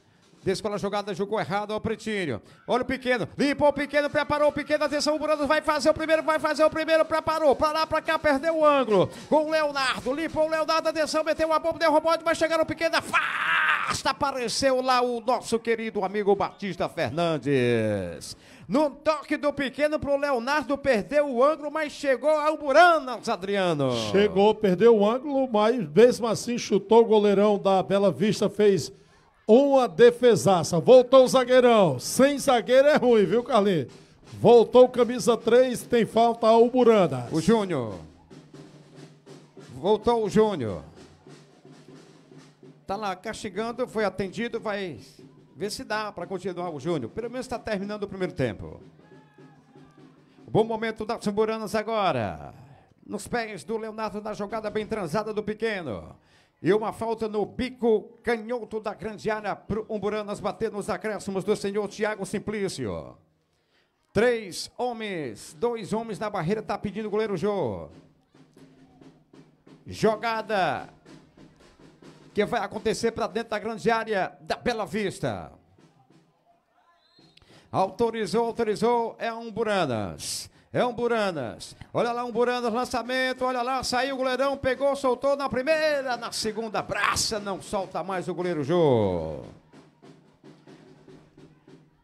S2: Desce pela jogada, jogou errado, ó, o Pretinho. Olha o pequeno, limpou o pequeno, preparou o pequeno, atenção, o Buranos vai fazer o primeiro, vai fazer o primeiro, preparou, pra lá, pra cá, perdeu o ângulo. Com o Leonardo, limpou o Leonardo, atenção, meteu uma bomba, derrubou, mas chegaram o pequeno, afasta, apareceu lá o nosso querido amigo Batista
S1: Fernandes.
S2: Num toque do pequeno pro Leonardo, perdeu o ângulo, mas
S1: chegou ao Buranas, Adriano. Chegou, perdeu o ângulo, mas mesmo assim chutou o goleirão da Bela Vista, fez uma defesaça. Voltou o zagueirão. Sem zagueiro é ruim, viu, Carlinhos? Voltou camisa 3, tem falta ao Burana. O Júnior. Voltou o Júnior.
S2: Tá lá castigando, foi atendido, vai ver se dá para continuar o Júnior. Pelo menos está terminando o primeiro tempo. Bom momento da Samburanas agora. Nos pés do Leonardo na jogada bem transada do pequeno. E uma falta no bico canhoto da grande área para Umburanas bater nos acréscimos do senhor Tiago Simplício. Três homens, dois homens na barreira, está pedindo o goleiro Jô. Jogada que vai acontecer para dentro da grande área da Bela Vista. Autorizou, autorizou, é Umburanas. É Umburanas. Olha lá, Umburanas, lançamento. Olha lá, saiu o goleirão, pegou, soltou na primeira. Na segunda, braça, não solta mais o goleiro Jô.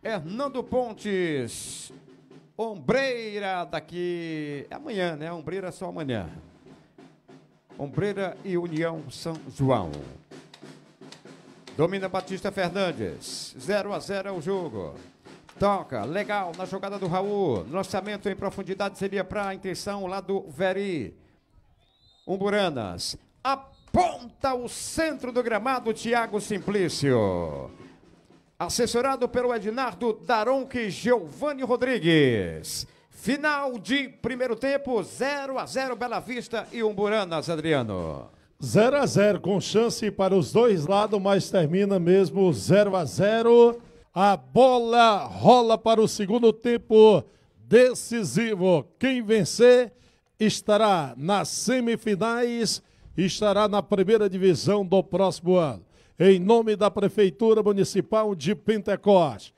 S2: Hernando Pontes. Ombreira daqui. é Amanhã, né? Ombreira é só amanhã. Ombreira e União São João. Domina Batista Fernandes. 0 a 0 é o jogo. Toca, legal, na jogada do Raul. Lançamento em profundidade seria para a intenção lá do Veri. Umburanas. Aponta o centro do gramado, Thiago Simplício. Assessorado pelo Ednardo Daronque Giovanni Rodrigues. Final de primeiro tempo, 0 a 0 Bela Vista e Umburanas, Adriano.
S1: 0 a 0 com chance para os dois lados, mas termina mesmo 0 a 0. A bola rola para o segundo tempo decisivo. Quem vencer estará nas semifinais, estará na primeira divisão do próximo ano. Em nome da Prefeitura Municipal de Pentecoste,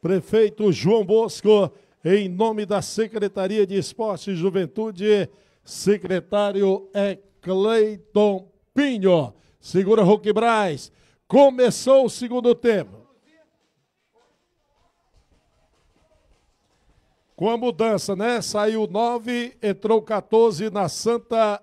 S1: prefeito João Bosco, em nome da Secretaria de Esporte e Juventude, secretário é Cleiton Pinho. Segura Rock Braz. Começou o segundo tempo. com a mudança, né? Saiu 9, entrou 14 na Santa.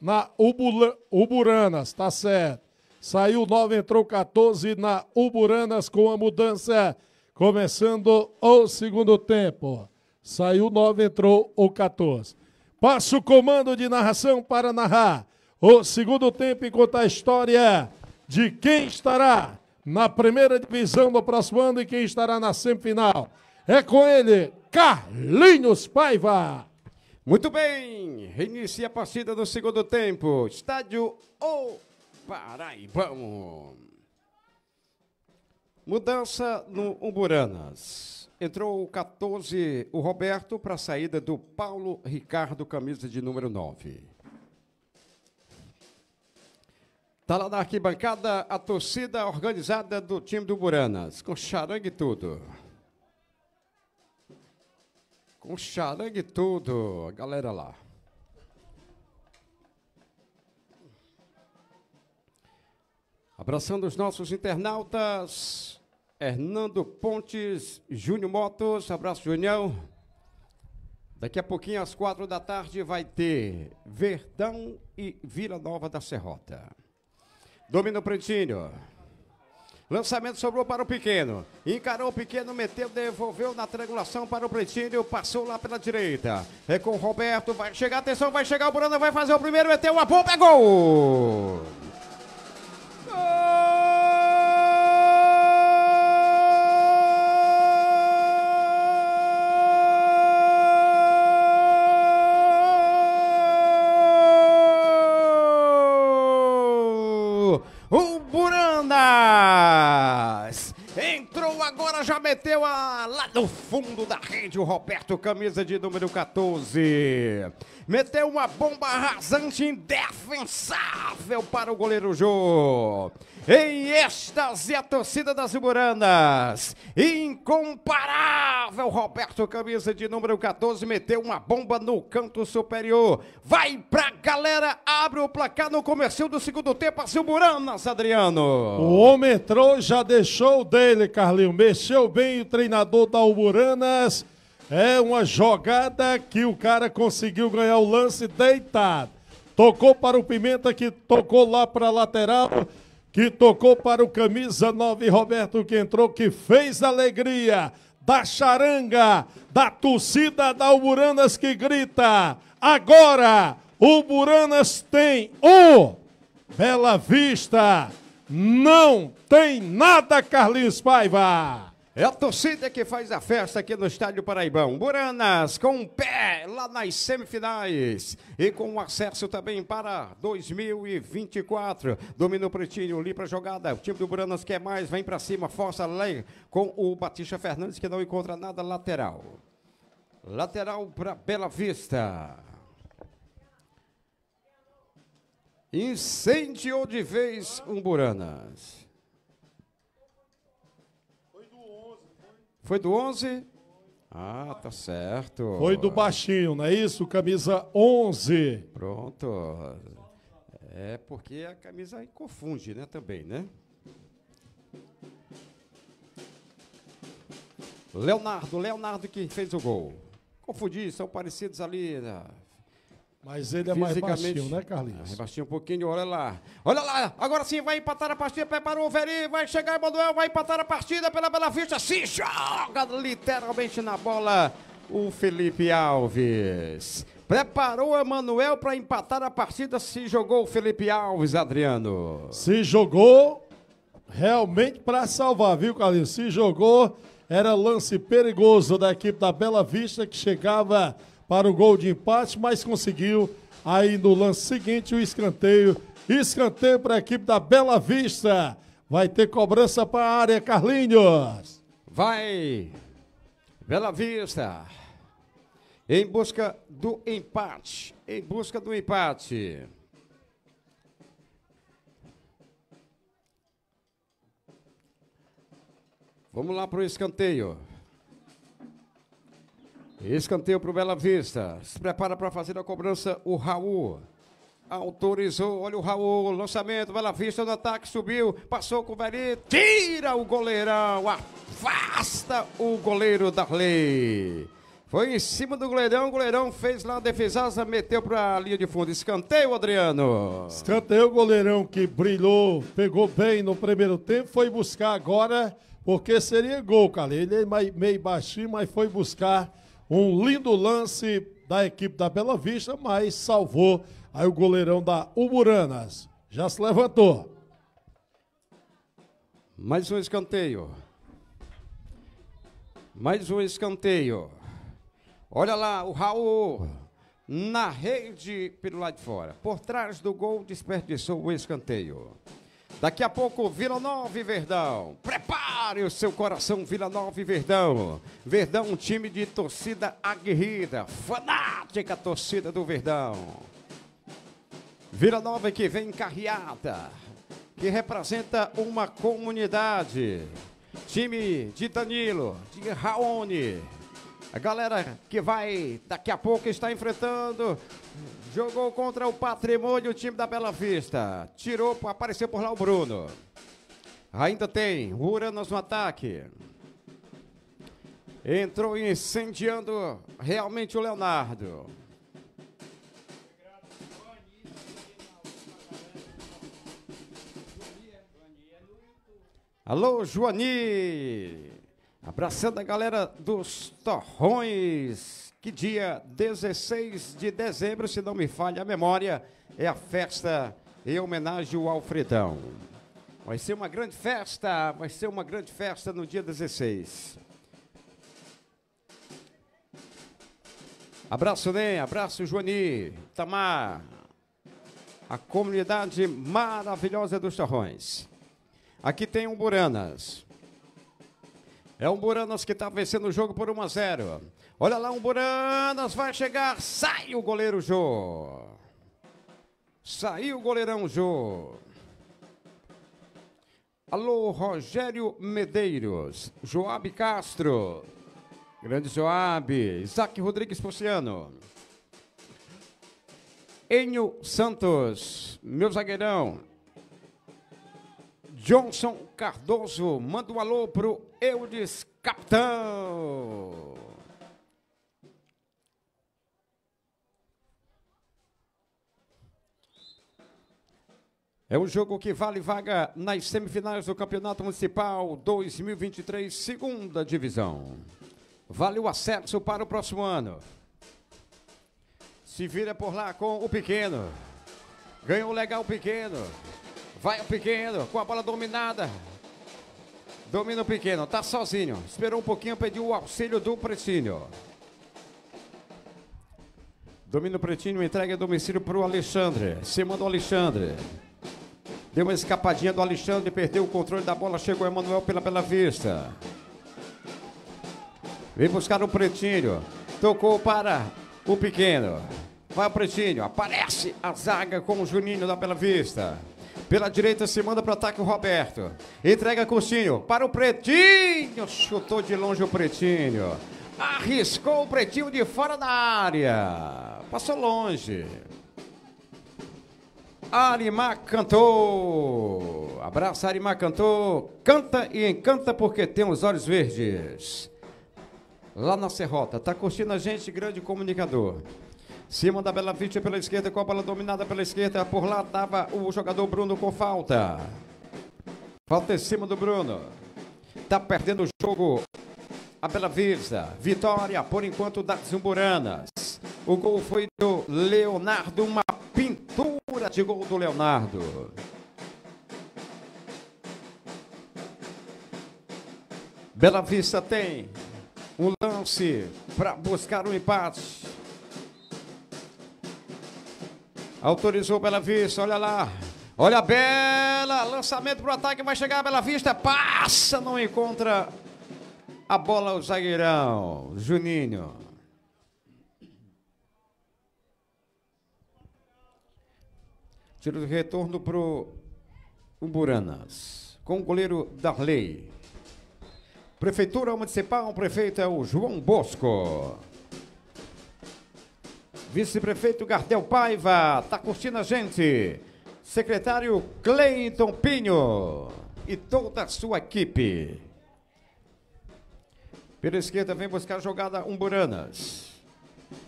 S1: Na Ubula, Uburanas, tá certo. Saiu 9, entrou 14 na Uburanas com a mudança. Começando o segundo tempo. Saiu 9, entrou o 14. Passa o comando de narração para narrar o segundo tempo e contar a história de quem estará na primeira divisão no próximo ano e quem estará na semifinal. É com ele, Carlinhos Paiva. Muito bem, reinicia a partida do segundo
S2: tempo.
S1: Estádio
S2: O Paraibão. Mudança no Umburanas. Entrou o 14, o Roberto, para a saída do Paulo Ricardo, camisa de número 9. Está lá na arquibancada a torcida organizada do time do Umburanas, com charangue e tudo. Com charangue tudo, a galera lá. Abraçando os nossos internautas, Hernando Pontes, Júnior Motos, abraço Junião. Daqui a pouquinho, às quatro da tarde, vai ter Verdão e Vila Nova da Serrota. Domino Prentinho. Lançamento sobrou para o pequeno. Encarou o pequeno, meteu, devolveu na triangulação para o Pretinho, passou lá pela direita. É com o Roberto, vai chegar, atenção, vai chegar o Burana, vai fazer o primeiro, meteu a bomba, é gol! meteu a lá no fundo da rede o Roberto, camisa de número 14. Meteu uma bomba arrasante indefensável para o goleiro Jô. Em êxtase é a torcida das Iburanas. Incomparável Roberto Camisa de número 14 meteu uma bomba no canto superior. Vai pra galera, abre o placar no comercial do segundo tempo as Iburanas, Adriano.
S1: O homem entrou, já deixou dele, Carlinho. Mexeu bem o treinador da Iburanas. É uma jogada que o cara conseguiu ganhar o lance deitado. Tocou para o Pimenta que tocou lá para a lateral que tocou para o camisa 9 Roberto que entrou, que fez alegria da charanga, da torcida da Uburanas que grita. Agora, Uburanas tem o Bela Vista. Não tem nada, Carlinhos Paiva.
S2: É a torcida que faz a festa aqui no Estádio Paraibão. Buranas com o pé lá nas semifinais e com acesso também para 2024. Domina o Pretinho, ali para jogada. O time do Buranas quer mais, vem para cima, força lá com o Batista Fernandes que não encontra nada lateral. Lateral para Bela Vista. Incendiou de vez um Buranas. Foi do 11? Ah, tá certo. Foi do
S1: baixinho, não é isso? Camisa 11. Pronto. É
S2: porque a camisa aí confunde, né, também, né? Leonardo, Leonardo que fez o gol. Confundi, são parecidos ali, né?
S1: Mas ele é mais baixinho, né, Carlinhos? Mais é, é
S2: baixinho um pouquinho, olha lá. Olha lá, agora sim, vai empatar a partida, preparou o Veri, vai chegar Emanuel, vai empatar a partida pela Bela Vista, se joga literalmente na bola o Felipe Alves. Preparou o Emanuel para empatar a partida, se jogou o Felipe Alves, Adriano.
S1: Se jogou realmente para salvar, viu, Carlinhos? Se jogou, era lance perigoso da equipe da Bela Vista que chegava para o gol de empate, mas conseguiu aí no lance seguinte o escanteio. Escanteio para a equipe da Bela Vista. Vai ter cobrança para a área, Carlinhos. Vai. Bela Vista. Em busca
S2: do empate. Em busca do empate. Vamos lá para o escanteio. Escanteio para o Bela Vista. Se prepara para fazer a cobrança o Raul. Autorizou, olha o Raul, lançamento, Bela Vista no ataque, subiu, passou com o Veri, tira o goleirão, afasta o goleiro Darley. Foi em cima do goleirão, o goleirão fez lá a defesaça, meteu para a linha de fundo. Escanteio, Adriano.
S1: Escanteio, goleirão que brilhou, pegou bem no primeiro tempo, foi buscar agora, porque seria gol, cara. Ele é meio baixinho, mas foi buscar um lindo lance da equipe da Bela Vista, mas salvou aí o goleirão da Uburanas. Já se levantou.
S2: Mais um escanteio. Mais um escanteio. Olha lá, o Raul na rede pelo lado de fora. Por trás do gol, desperdiçou o escanteio. Daqui a pouco, Vila Nova e Verdão. Prepare o seu coração, Vila Nova e Verdão. Verdão, um time de torcida aguerrida, fanática torcida do Verdão. Vila Nova que vem carreada, que representa uma comunidade. Time de Danilo, de Raoni. A galera que vai daqui a pouco está enfrentando Jogou contra o patrimônio, o time da Bela Vista. Tirou, apareceu por lá o Bruno. Ainda tem o no ataque. Entrou incendiando realmente o Leonardo. Alô, Joani! Abraçando a galera dos Torrões que dia 16 de dezembro, se não me falha a memória, é a festa em homenagem ao Alfredão. Vai ser uma grande festa, vai ser uma grande festa no dia 16. Abraço, Nen, abraço, Joani, Tamar, a comunidade maravilhosa dos Charrões. Aqui tem um Buranas. É um Buranas que está vencendo o jogo por 1 a 0. Olha lá, um Buranas vai chegar. Sai o goleiro Jô. Saiu o goleirão Jô. Alô, Rogério Medeiros. Joab Castro. Grande Joab. Isaac Rodrigues Puciano, Enio Santos. Meu zagueirão. Johnson Cardoso. Manda um alô pro Eudes Capitão. É um jogo que vale vaga nas semifinais do Campeonato Municipal 2023, segunda divisão. Vale o acesso para o próximo ano. Se vira por lá com o pequeno. Ganhou legal o pequeno. Vai o pequeno com a bola dominada. Domina o pequeno, tá sozinho. Esperou um pouquinho, pediu o auxílio do Pretinho. Domina o Pretinho, entrega domicílio para o Alexandre. Se manda o Alexandre. Deu uma escapadinha do Alexandre, perdeu o controle da bola, chegou o Emanuel pela Bela Vista. Vem buscar o Pretinho. Tocou para o Pequeno. Vai o Pretinho, aparece a zaga com o Juninho da Bela Vista. Pela direita se manda para o ataque o Roberto. Entrega Cursinho para o Pretinho. Chutou de longe o Pretinho. Arriscou o Pretinho de fora da área. Passou longe. Arimar Cantor. abraça Arimar Cantor. Canta e encanta porque tem os olhos verdes. Lá na Serrota. Tá curtindo a gente, grande comunicador. Cima da Bela Vista pela esquerda, com a bola dominada pela esquerda. Por lá estava o jogador Bruno com falta. Falta em cima do Bruno. Tá perdendo o jogo a Bela Vista. Vitória, por enquanto, das Umburanas. O gol foi do Leonardo, uma pintura de gol do Leonardo. Bela Vista tem um lance para buscar o um empate. Autorizou Bela Vista, olha lá. Olha a Bela, lançamento para o ataque, vai chegar a Bela Vista, passa, não encontra a bola ao zagueirão, Juninho. Tiro de retorno para o Umburanas. Com o goleiro Darley. Prefeitura Municipal, o prefeito é o João Bosco. Vice-prefeito Gardel Paiva, tá curtindo a gente. Secretário Cleiton Pinho e toda a sua equipe. Pela esquerda vem buscar a jogada Umburanas.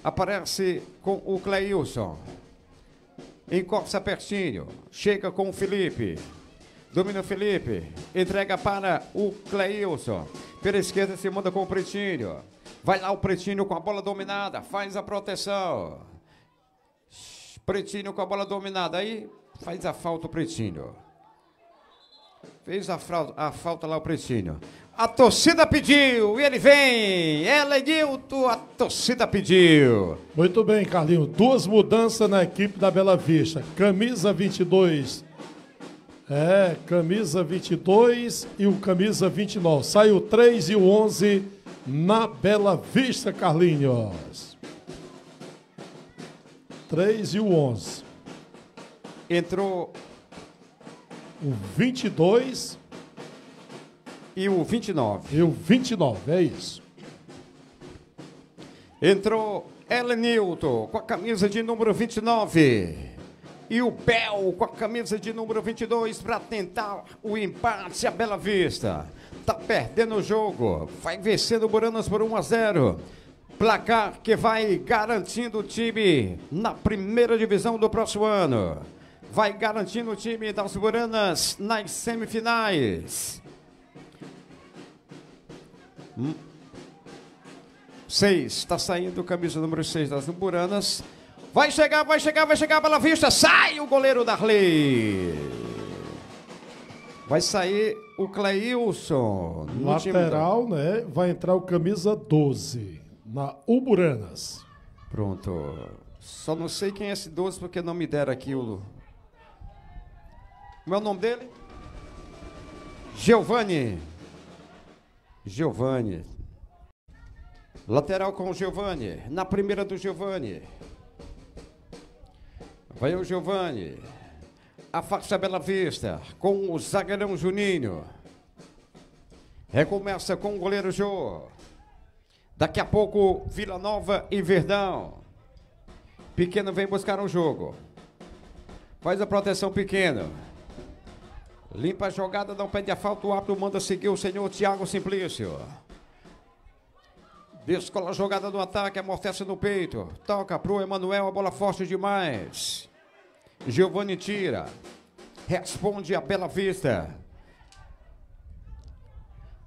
S2: Aparece com o Cleilson. Encosta pertinho. Chega com o Felipe. Domina o Felipe. Entrega para o Cleilson. Pela esquerda se manda com o Pretinho. Vai lá o Pretinho com a bola dominada. Faz a proteção. Pretinho com a bola dominada. Aí faz a falta o Pretinho. Fez a, a falta lá o Pretinho. A torcida
S1: pediu e ele vem. Elenilton, a torcida pediu. Muito bem, Carlinho. Duas mudanças na equipe da Bela Vista. Camisa 22. É, camisa 22 e o camisa 29. Saiu 3 e o 11 na Bela Vista, Carlinhos. 3 e o 11. Entrou o 22 e o 29. E o 29, é isso. Entrou Elenilton
S2: com a camisa de número 29. E o Bel com a camisa de número 22 para tentar o empate a Bela Vista. Tá perdendo o jogo. Vai vencendo o Buranas por 1 a 0. Placar que vai garantindo o time na primeira divisão do próximo ano. Vai garantindo o time das Buranas nas semifinais. 6, Seis, está saindo camisa número 6 das Umburanas. Vai chegar, vai chegar, vai chegar, Bela vista. Sai o goleiro Darley. Vai sair o Cleilson. Lateral,
S1: time... né? Vai entrar o camisa 12 na Umburanas.
S2: Pronto. Só não sei quem é esse 12 porque não me deram aquilo. Como é o nome dele? Giovanni. Giovanni, Lateral com o Giovanni. Na primeira do Giovanni, Vai o Giovanni. Afasta a Bela Vista com o zagueirão Juninho. Recomeça com o goleiro Jô. Daqui a pouco, Vila Nova e Verdão. Pequeno vem buscar o um jogo. Faz a proteção, Pequeno. Limpa a jogada, não pede a falta. O árbitro manda seguir o senhor Tiago Simplício. Descola a jogada do ataque, amortece no peito. Toca pro Emanuel, a bola forte demais. Giovanni tira. Responde a Bela Vista.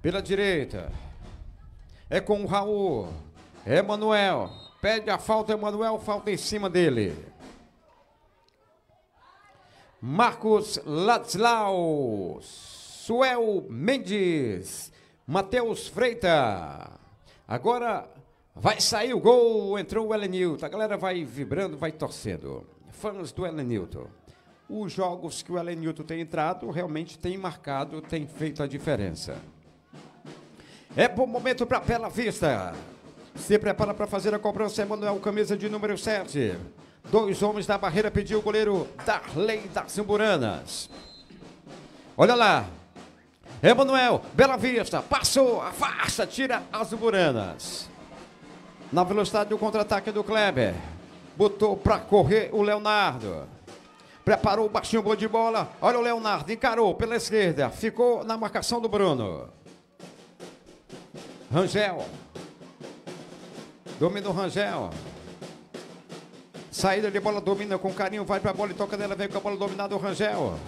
S2: Pela direita. É com o Raul. Emanuel. Pede a falta, Emanuel. Falta em cima dele. Marcos Ladislau, Suel Mendes, Matheus Freita. Agora vai sair o gol, entrou o Elenilton. A galera vai vibrando, vai torcendo. Fãs do Elenilton. Os jogos que o Elenilton tem entrado realmente tem marcado, tem feito a diferença. É bom momento para Bela Vista. Se prepara para fazer a cobrança, Emanuel, camisa de número 7. Dois homens na barreira pediu o goleiro Darley das Simburanas. Olha lá. Emanuel, Bela Vista, passou, afasta, tira as Zimburanas. Na velocidade do contra-ataque do Kleber. Botou para correr o Leonardo. Preparou o baixinho bom de bola. Olha o Leonardo, encarou pela esquerda. Ficou na marcação do Bruno. Rangel. Domina o Rangel. Saída de bola, domina com carinho, vai pra bola e toca nela, vem com a bola dominada o Rangel.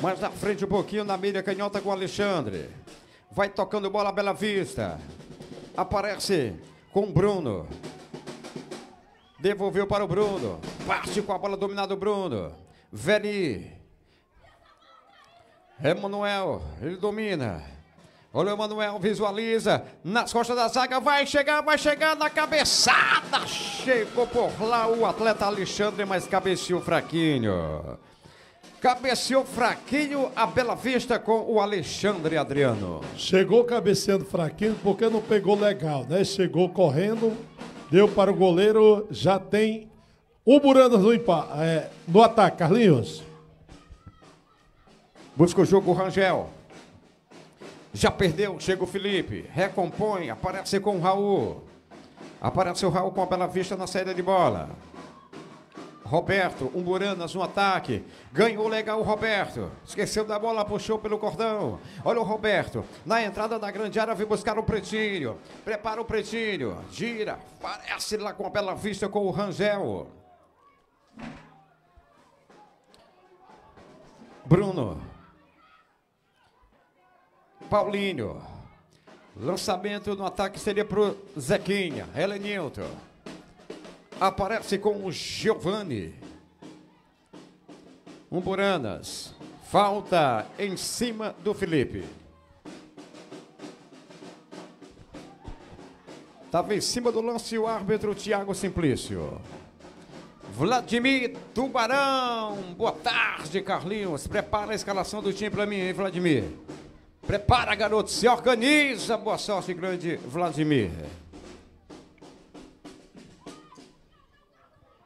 S2: Mais na frente um pouquinho, na mira, canhota com o Alexandre. Vai tocando bola à Bela Vista. Aparece com o Bruno. Devolveu para o Bruno. Parte com a bola dominada o Bruno. Veni. Emanuel, ele domina. Olha o Manuel, visualiza. Nas costas da zaga, vai chegar, vai chegar na cabeçada. Chegou por lá o atleta Alexandre, mas cabeceou fraquinho. Cabeceou fraquinho a Bela Vista com o Alexandre Adriano.
S1: Chegou cabeceando fraquinho porque não pegou legal, né? Chegou correndo, deu para o goleiro, já tem o Buranas no, é, no ataque, Carlinhos. Busca o jogo, Rangel. Já perdeu, chega o
S2: Felipe. Recompõe, aparece com o Raul. Aparece o Raul com a Bela Vista na saída de bola. Roberto, um Umburanas no ataque. Ganhou legal o Roberto. Esqueceu da bola, puxou pelo cordão. Olha o Roberto. Na entrada da grande área, vem buscar o Pretinho. Prepara o Pretinho. Gira. Parece lá com a Bela Vista com o Rangel. Bruno. Paulinho. Lançamento no ataque seria para o Zequinha. Helenilton. Aparece com o Giovani. Umburanas. Falta em cima do Felipe. Estava em cima do lance o árbitro Tiago Simplício. Vladimir Tubarão. Boa tarde, Carlinhos. Prepara a escalação do time para mim, hein, Vladimir? Prepara, garoto, se organiza. Boa sorte, grande Vladimir.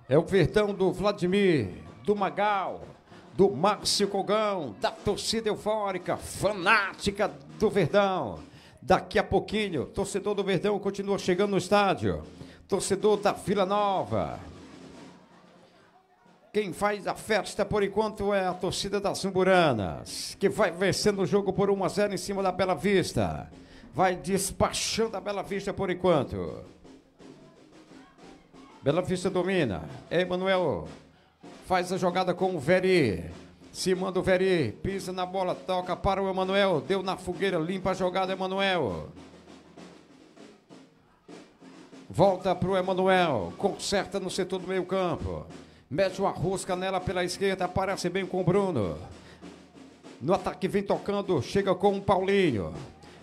S2: É o verdão do Vladimir, do Magal, do Márcio Cogão, da torcida eufórica, fanática do Verdão. Daqui a pouquinho, torcedor do Verdão continua chegando no estádio. Torcedor da Vila Nova. Quem faz a festa por enquanto é a torcida das Umburanas, que vai vencendo o jogo por 1 a 0 em cima da Bela Vista. Vai despachando a Bela Vista por enquanto. Bela Vista domina. Emanuel faz a jogada com o Veri. Se manda o Veri, pisa na bola, toca para o Emanuel, deu na fogueira, limpa a jogada, Emanuel. Volta para o Emanuel, conserta no setor do meio campo. Mete uma rosca nela pela esquerda, parece bem com o Bruno. No ataque vem tocando, chega com o Paulinho.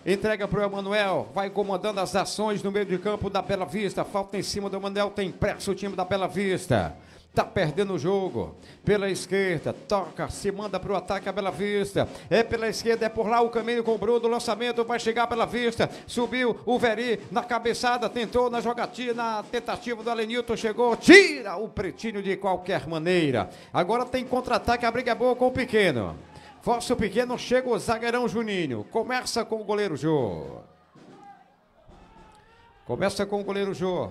S2: Entrega para o Emanuel, vai comandando as ações no meio de campo da Bela Vista. Falta em cima do Emanuel, tem pressa o time da Bela Vista tá perdendo o jogo. Pela esquerda, toca, se manda para o ataque a Bela Vista. É pela esquerda, é por lá o caminho com o Bruno. Lançamento vai chegar pela vista. Subiu o Veri na cabeçada, tentou na jogatina, na tentativa do Alenilton. Chegou, tira o pretinho de qualquer maneira. Agora tem contra-ataque, a briga é boa com o pequeno. Força o pequeno, chega o zagueirão Juninho. Começa com o goleiro Jô. Começa com o goleiro Jô.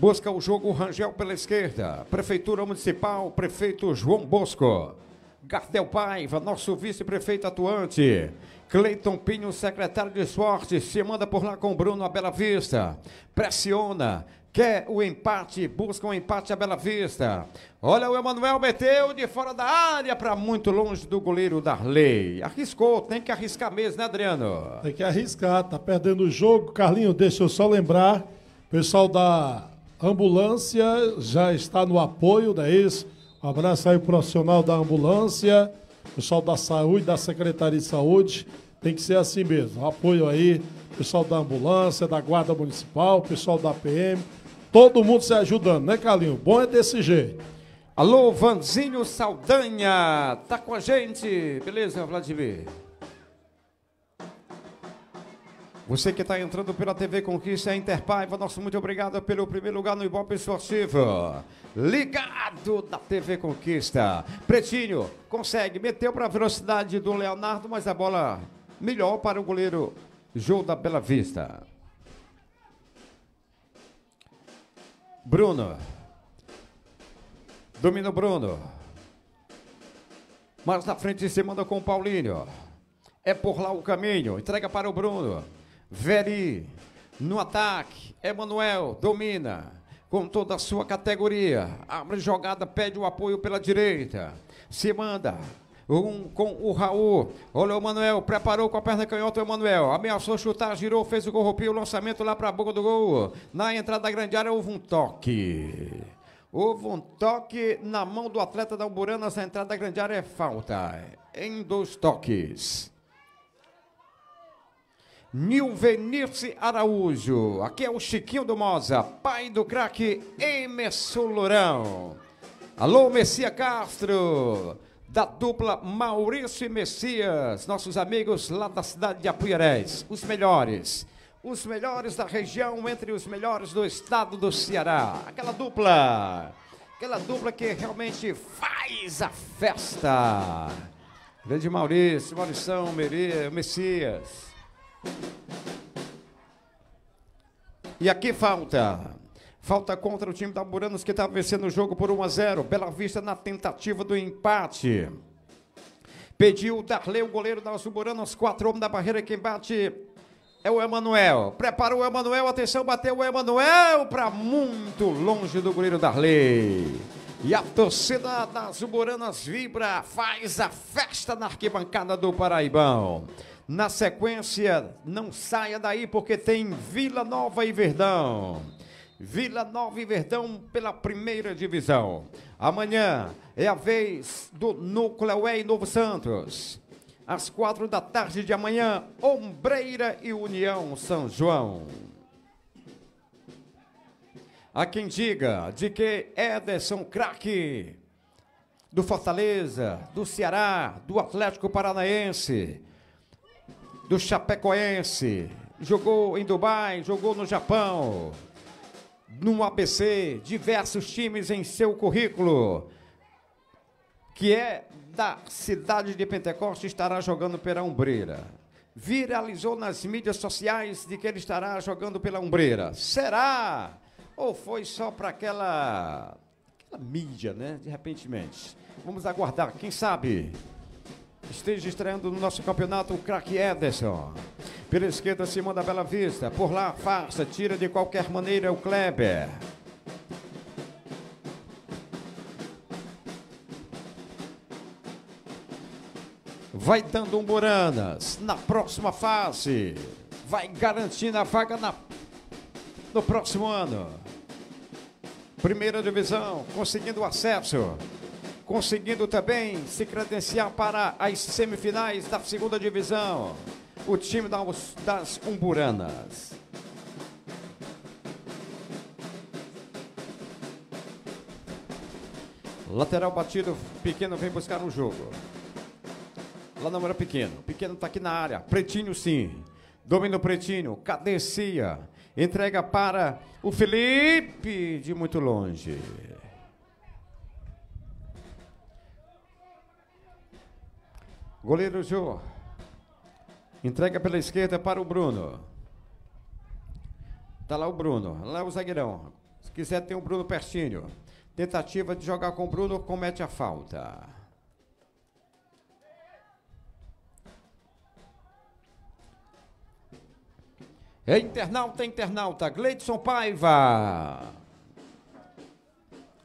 S2: Busca o jogo Rangel pela esquerda. Prefeitura Municipal, prefeito João Bosco. Gardel Paiva, nosso vice-prefeito atuante. Cleiton Pinho, secretário de esporte, se manda por lá com Bruno a Bela Vista. Pressiona, quer o empate, busca o um empate a Bela Vista. Olha o Emanuel meteu de fora da área para muito longe do goleiro Darley. Arriscou, tem que arriscar mesmo, né, Adriano?
S1: Tem que arriscar, tá perdendo o jogo. Carlinho, deixa eu só lembrar, pessoal da Ambulância já está no apoio, não é isso? Um abraço aí o profissional da ambulância, pessoal da saúde, da Secretaria de Saúde. Tem que ser assim mesmo. Apoio aí, pessoal da ambulância, da Guarda Municipal, pessoal da PM. Todo mundo se ajudando, né, Carlinho? Bom é desse jeito. Alô, Vanzinho Saldanha, tá com a gente. Beleza, Vladimir?
S2: Você que está entrando pela TV Conquista, a é Interpaiva, nosso muito obrigado pelo primeiro lugar no Ibope Esportivo. Ligado da TV Conquista. Pretinho, consegue, meteu para a velocidade do Leonardo, mas a bola melhor para o goleiro Jô da Bela Vista. Bruno. Domina o Bruno. Mas na frente se manda com o Paulinho. É por lá o caminho. Entrega para o Bruno. Veri, no ataque, Emanuel domina com toda a sua categoria. Abre jogada, pede o apoio pela direita. Se manda. Um com o Raul. Olha o Manuel, preparou com a perna canhota o Manuel. Ameaçou chutar, girou, fez o corrupio, o lançamento lá para a boca do gol. Na entrada da grande área houve um toque. Houve um toque na mão do atleta da Uburana, na entrada da grande área é falta. Em dois toques. Nilvenice Araújo. Aqui é o Chiquinho do Moza, pai do craque Emerson Lourão. Alô, Messias Castro, da dupla Maurício e Messias, nossos amigos lá da cidade de Apuiarés, os melhores. Os melhores da região, entre os melhores do estado do Ceará. Aquela dupla, aquela dupla que realmente faz a festa. Grande Maurício, Maurição, Messias. E aqui falta. Falta contra o time da Buranos que está vencendo o jogo por 1 a 0. Bela Vista na tentativa do empate. Pediu o Darley, o goleiro da Buranos, quatro homens da barreira. Quem bate é o Emanuel. Preparou o Emanuel, atenção, bateu o Emanuel para muito longe do goleiro Darley. E a torcida das Uburanas vibra, faz a festa na arquibancada do Paraibão. Na sequência, não saia daí porque tem Vila Nova e Verdão. Vila Nova e Verdão pela primeira divisão. Amanhã é a vez do Núcleo E Novo Santos. Às quatro da tarde de amanhã, Ombreira e União São João. Há quem diga de que Ederson craque do Fortaleza, do Ceará, do Atlético Paranaense, do Chapecoense. Jogou em Dubai, jogou no Japão, no ABC, diversos times em seu currículo. Que é da cidade de Pentecoste, estará jogando pela Umbreira. Viralizou nas mídias sociais de que ele estará jogando pela Umbreira. Será? Ou foi só para aquela, aquela mídia, né? De repentemente. Vamos aguardar, quem sabe? esteja estreando no nosso campeonato o craque Ederson. Pela esquerda Simão da Bela Vista. Por lá faça tira de qualquer maneira o Kleber. Vai dando um Buranas na próxima fase. Vai garantindo a vaga na, no próximo ano. Primeira divisão, conseguindo acesso conseguindo também se credenciar para as semifinais da segunda divisão. O time das, Umburanas. Lateral batido, pequeno vem buscar um jogo. Lá na hora pequeno. Pequeno tá aqui na área. Pretinho sim. Domina o Pretinho, cadencia. Entrega para o Felipe de muito longe. Goleiro Jú, Entrega pela esquerda para o Bruno. Tá lá o Bruno. Lá o zagueirão. Se quiser, tem o Bruno pertinho. Tentativa de jogar com o Bruno, comete a falta. É internauta, internauta. Gleidson Paiva.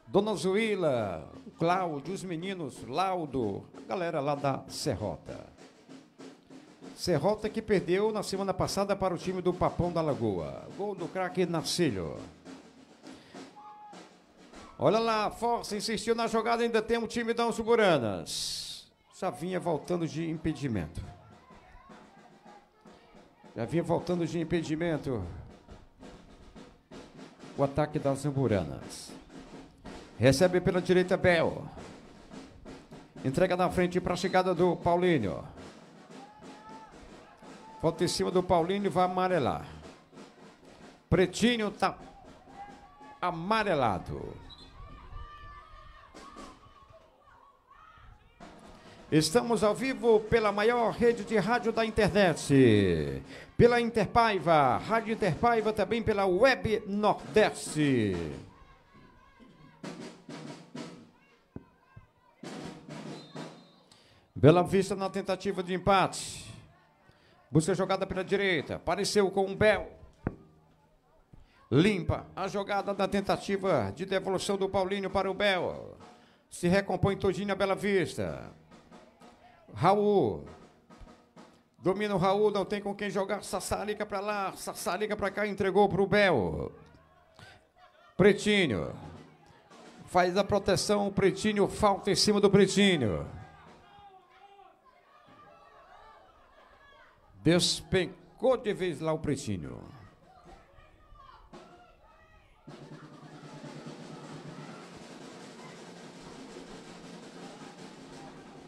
S2: Dona Zuíla, Cláudio, os meninos, Laudo, galera lá da Serrota. Serrota que perdeu na semana passada para o time do Papão da Lagoa. Gol do craque Narcílio. Olha lá, Força insistiu na jogada, ainda tem um time da Usuburana's. Já vinha voltando de impedimento. Já vinha voltando de impedimento. O ataque das Usuburana's. Recebe pela direita Bel. Entrega na frente para a chegada do Paulinho. Volta em cima do Paulinho vai amarelar. Pretinho tá amarelado. Estamos ao vivo pela maior rede de rádio da internet, pela Interpaiva, Rádio Interpaiva também pela Web Nordeste. Bela Vista na tentativa de empate. Busca a jogada pela direita. Apareceu com um Bel. Limpa a jogada da tentativa de devolução do Paulinho para o Bel. Se recompõe todinho a Bela Vista. Raul. Domina o Raul, não tem com quem jogar. Sassarica para lá, Sassarica para cá, entregou para o Bel. Pretinho. Faz a proteção, o Pretinho falta em cima do Pretinho. Despencou de vez lá o precinho.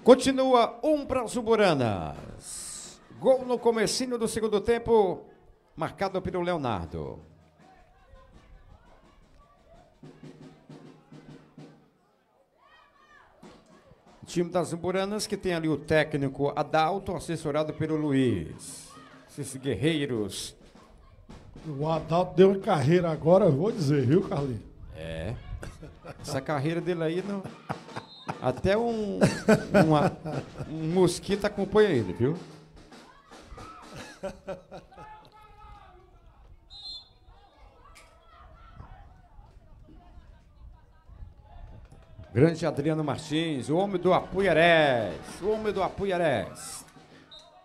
S2: Continua um para os Uburanas. Gol no comecinho do segundo tempo, marcado pelo Leonardo. Time das Umburanas que tem ali o técnico Adalto, assessorado pelo Luiz. Esses guerreiros.
S1: O Adalto deu uma carreira agora, eu vou dizer, viu, Carlinhos?
S2: É. Essa
S1: carreira dele aí não.
S2: Até um, uma, um mosquito acompanha ele, viu? Grande Adriano Martins, o homem do Apuiarés, o homem do Apuiarés.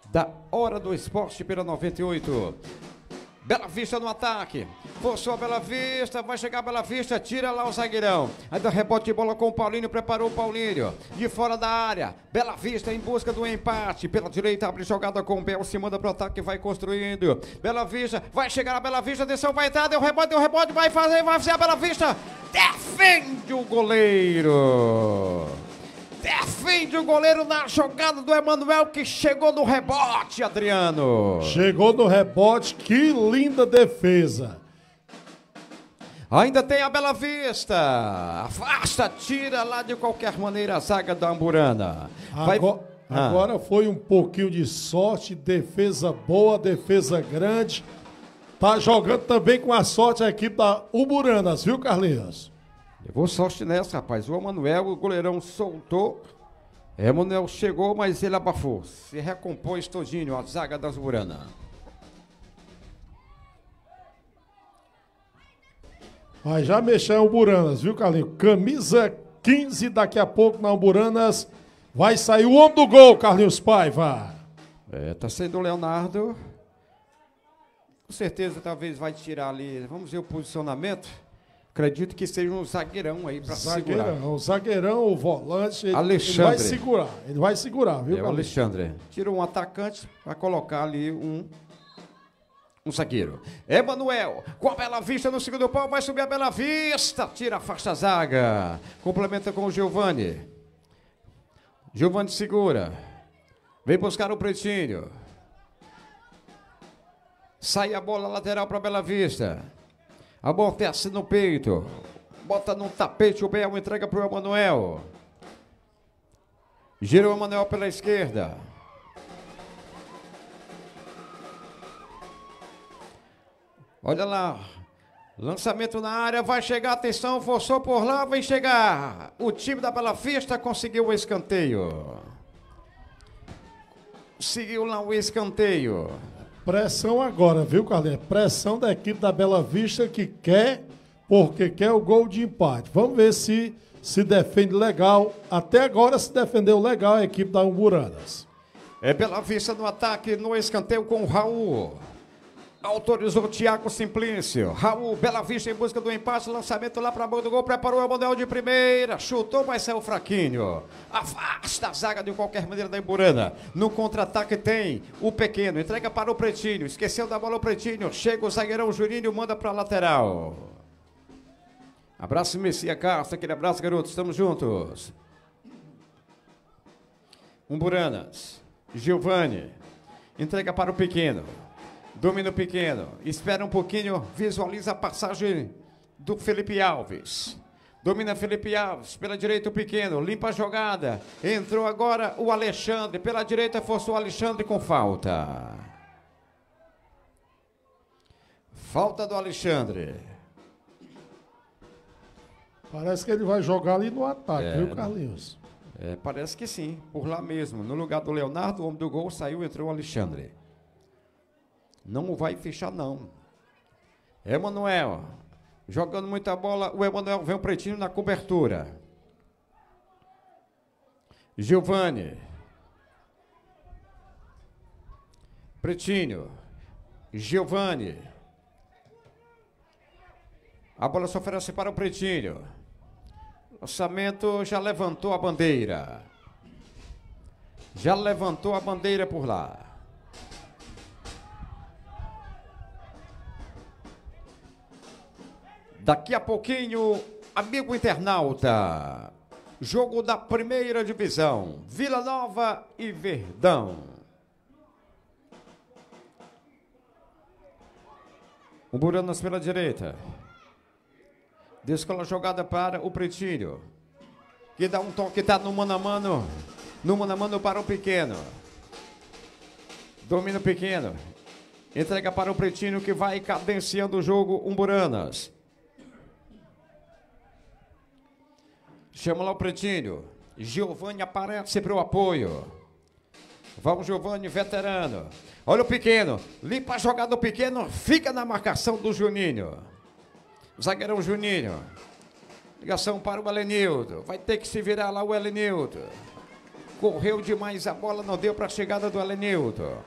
S2: Da Hora do Esporte pela 98. Bela Vista no ataque. Forçou a Bela Vista, vai chegar a Bela Vista, tira lá o zagueirão. Aí dá rebote de bola com o Paulinho, preparou o Paulinho. De fora da área, Bela Vista em busca do empate. Pela direita, abre jogada com o Bel, se manda pro ataque, vai construindo. Bela Vista, vai chegar a Bela Vista, atenção, vai entrar, deu rebote, deu rebote, vai fazer, vai fazer a Bela Vista. Defende o goleiro. Defende o goleiro na jogada do Emanuel que chegou no rebote,
S1: Adriano. Chegou no rebote, que linda defesa.
S2: Ainda tem a Bela Vista. Afasta, tira lá de qualquer maneira a zaga da Amburana.
S1: Vai... Agora, ah. agora foi um pouquinho de sorte, defesa boa, defesa grande. Tá jogando também com a sorte a equipe da Umburanas, viu, Carlinhos? Levou sorte nessa, rapaz. O Emanuel, o goleirão
S2: soltou. É, Emanuel chegou, mas ele abafou. Se recompôs Estodinho, a zaga das Burana.
S1: Mas já mexer em Buranas, viu, Carlinhos? Camisa 15, daqui a pouco na Alburanas. Vai sair o homem do gol, Carlinhos Paiva. É, tá saindo o Leonardo.
S2: Com certeza, talvez vai tirar ali. Vamos ver o posicionamento. Acredito que seja um zagueirão aí para segurar.
S1: O zagueirão, o volante, ele, Alexandre. ele vai segurar. Ele vai segurar, viu? É o Alexandre.
S2: Tira um atacante para colocar ali um um zagueiro. Emanuel, com a Bela Vista no segundo pau, vai subir a Bela Vista. Tira, afasta a zaga. Complementa com o Giovani. Giovani segura. Vem buscar o Pretinho. Sai a bola lateral para Bela Vista. Amortece no peito. Bota num tapete o Bel, entrega para o Emanuel. Gira o Emanuel pela esquerda. Olha lá. Lançamento na área, vai chegar, atenção, forçou por lá, vai chegar. O time da Bela Vista conseguiu o escanteio. Seguiu lá o escanteio.
S1: Pressão agora, viu, Carlinhos? É pressão da equipe da Bela Vista que quer, porque quer o gol de empate. Vamos ver se se defende legal. Até agora se defendeu legal a equipe da Umburanas. É Bela Vista no ataque, no
S2: escanteio com o Raul. Autorizou Thiago Simplício. Raul Bela Vista em busca do empate. Lançamento lá para a mão do gol. Preparou o modelo de primeira. Chutou, mas saiu fraquinho. Afasta a zaga de qualquer maneira da Emburana. No contra-ataque tem o pequeno. Entrega para o Pretinho. Esqueceu da bola o Pretinho. Chega o zagueirão Jurinho. Manda para a lateral. Abraço, Messias Castro. Aquele abraço, garoto. Estamos juntos. Umburanas. Giovanni. Entrega para o pequeno. Domino pequeno, espera um pouquinho, visualiza a passagem do Felipe Alves. Domina Felipe Alves, pela direita o pequeno, limpa a jogada. Entrou agora o Alexandre, pela direita forçou o Alexandre com falta. Falta do Alexandre.
S1: Parece que ele vai jogar ali no ataque, é, viu, Carlinhos?
S2: É, parece que sim, por lá mesmo. No lugar do Leonardo, o homem do gol saiu, entrou o Alexandre. Não vai fechar, não. Emanuel, jogando muita bola, o Emanuel vem o pretinho na cobertura. Giovanni. Pretinho. Giovanni. A bola se oferece para o Pretinho. Lançamento já levantou a bandeira. Já levantou a bandeira por lá. Daqui a pouquinho, amigo internauta, jogo da primeira divisão, Vila Nova e Verdão. O Buranas pela direita. Descola jogada para o Pretinho. Que dá um toque, tá no mano a mano. No mano a mano para o pequeno. Domina o pequeno. Entrega para o Pretinho que vai cadenciando o jogo. Um Buranas. Chama lá o Pretinho. Giovanni aparece para o apoio. Vamos, Giovanni, veterano. Olha o pequeno. Limpa a jogada do pequeno. Fica na marcação do Juninho. Zagueirão Juninho. Ligação para o Elenildo. Vai ter que se virar lá o Elenildo. Correu demais a bola, não deu para a chegada do Elenildo.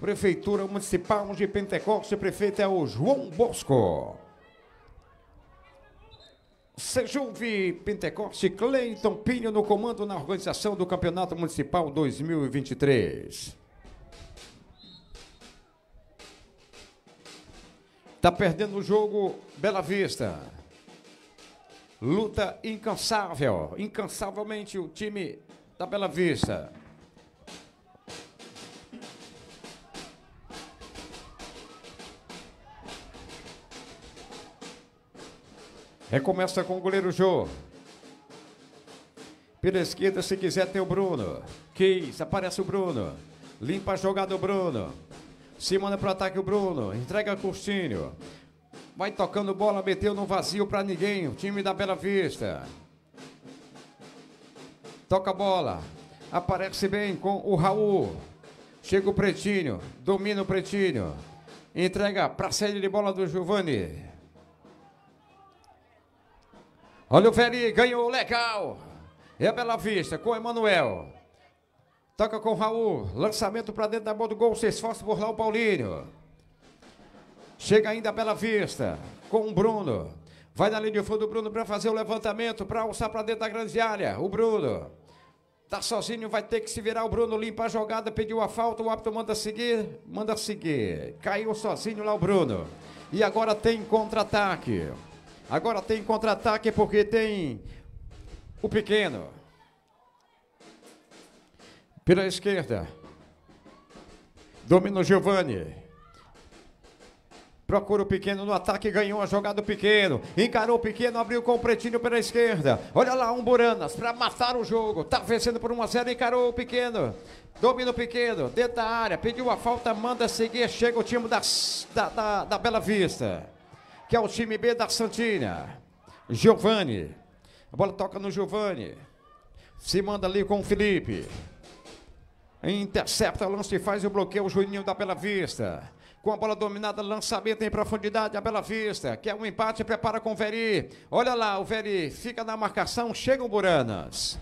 S2: Prefeitura Municipal de Pentecoste, prefeito é o João Bosco. Sejuve Pentecoste, Cleiton Pinho no comando na organização do Campeonato Municipal 2023. Tá perdendo o jogo Bela Vista. Luta incansável, incansavelmente o time da Bela Vista. Recomeça com o goleiro Jô. Pela esquerda, se quiser, tem o Bruno. Quis, aparece o Bruno. Limpa a jogada o Bruno. Se manda pro ataque o Bruno. Entrega Curtinho. Vai tocando bola, meteu no vazio para ninguém. O time da Bela Vista. Toca a bola. Aparece bem com o Raul. Chega o Pretinho. Domina o Pretinho. Entrega para a série de bola do Giovanni. Olha o Feri, ganhou, legal. É Bela Vista, com Emanuel. Toca com o Raul. Lançamento para dentro da bola do gol. Se esforça por lá o Paulinho. Chega ainda a Bela Vista. Com o Bruno. Vai na linha de fundo o Bruno para fazer o levantamento. Para alçar para dentro da grande área. O Bruno. Tá sozinho, vai ter que se virar. O Bruno limpa a jogada, pediu a falta. O árbitro manda seguir. Manda seguir. Caiu sozinho lá o Bruno. E agora tem contra-ataque. Agora tem contra-ataque porque tem o pequeno. Pela esquerda. Domina o Giovanni. Procura o pequeno no ataque, ganhou a jogada do pequeno. Encarou o pequeno, abriu com o pretinho pela esquerda. Olha lá, um Buranas para matar o jogo. Tá vencendo por 1 a 0 encarou o pequeno. Domina o pequeno, dentro da área, pediu a falta, manda seguir, chega o time das da, da, da Bela Vista que é o time B da Santinha. Giovani. A bola toca no Giovani. Se manda ali com o Felipe. Intercepta, lance e faz o bloqueio. O Juninho da Bela Vista. Com a bola dominada, lançamento em profundidade, a Bela Vista. Quer um empate, prepara com o Veri. Olha lá, o Veri fica na marcação, chega o Buranas.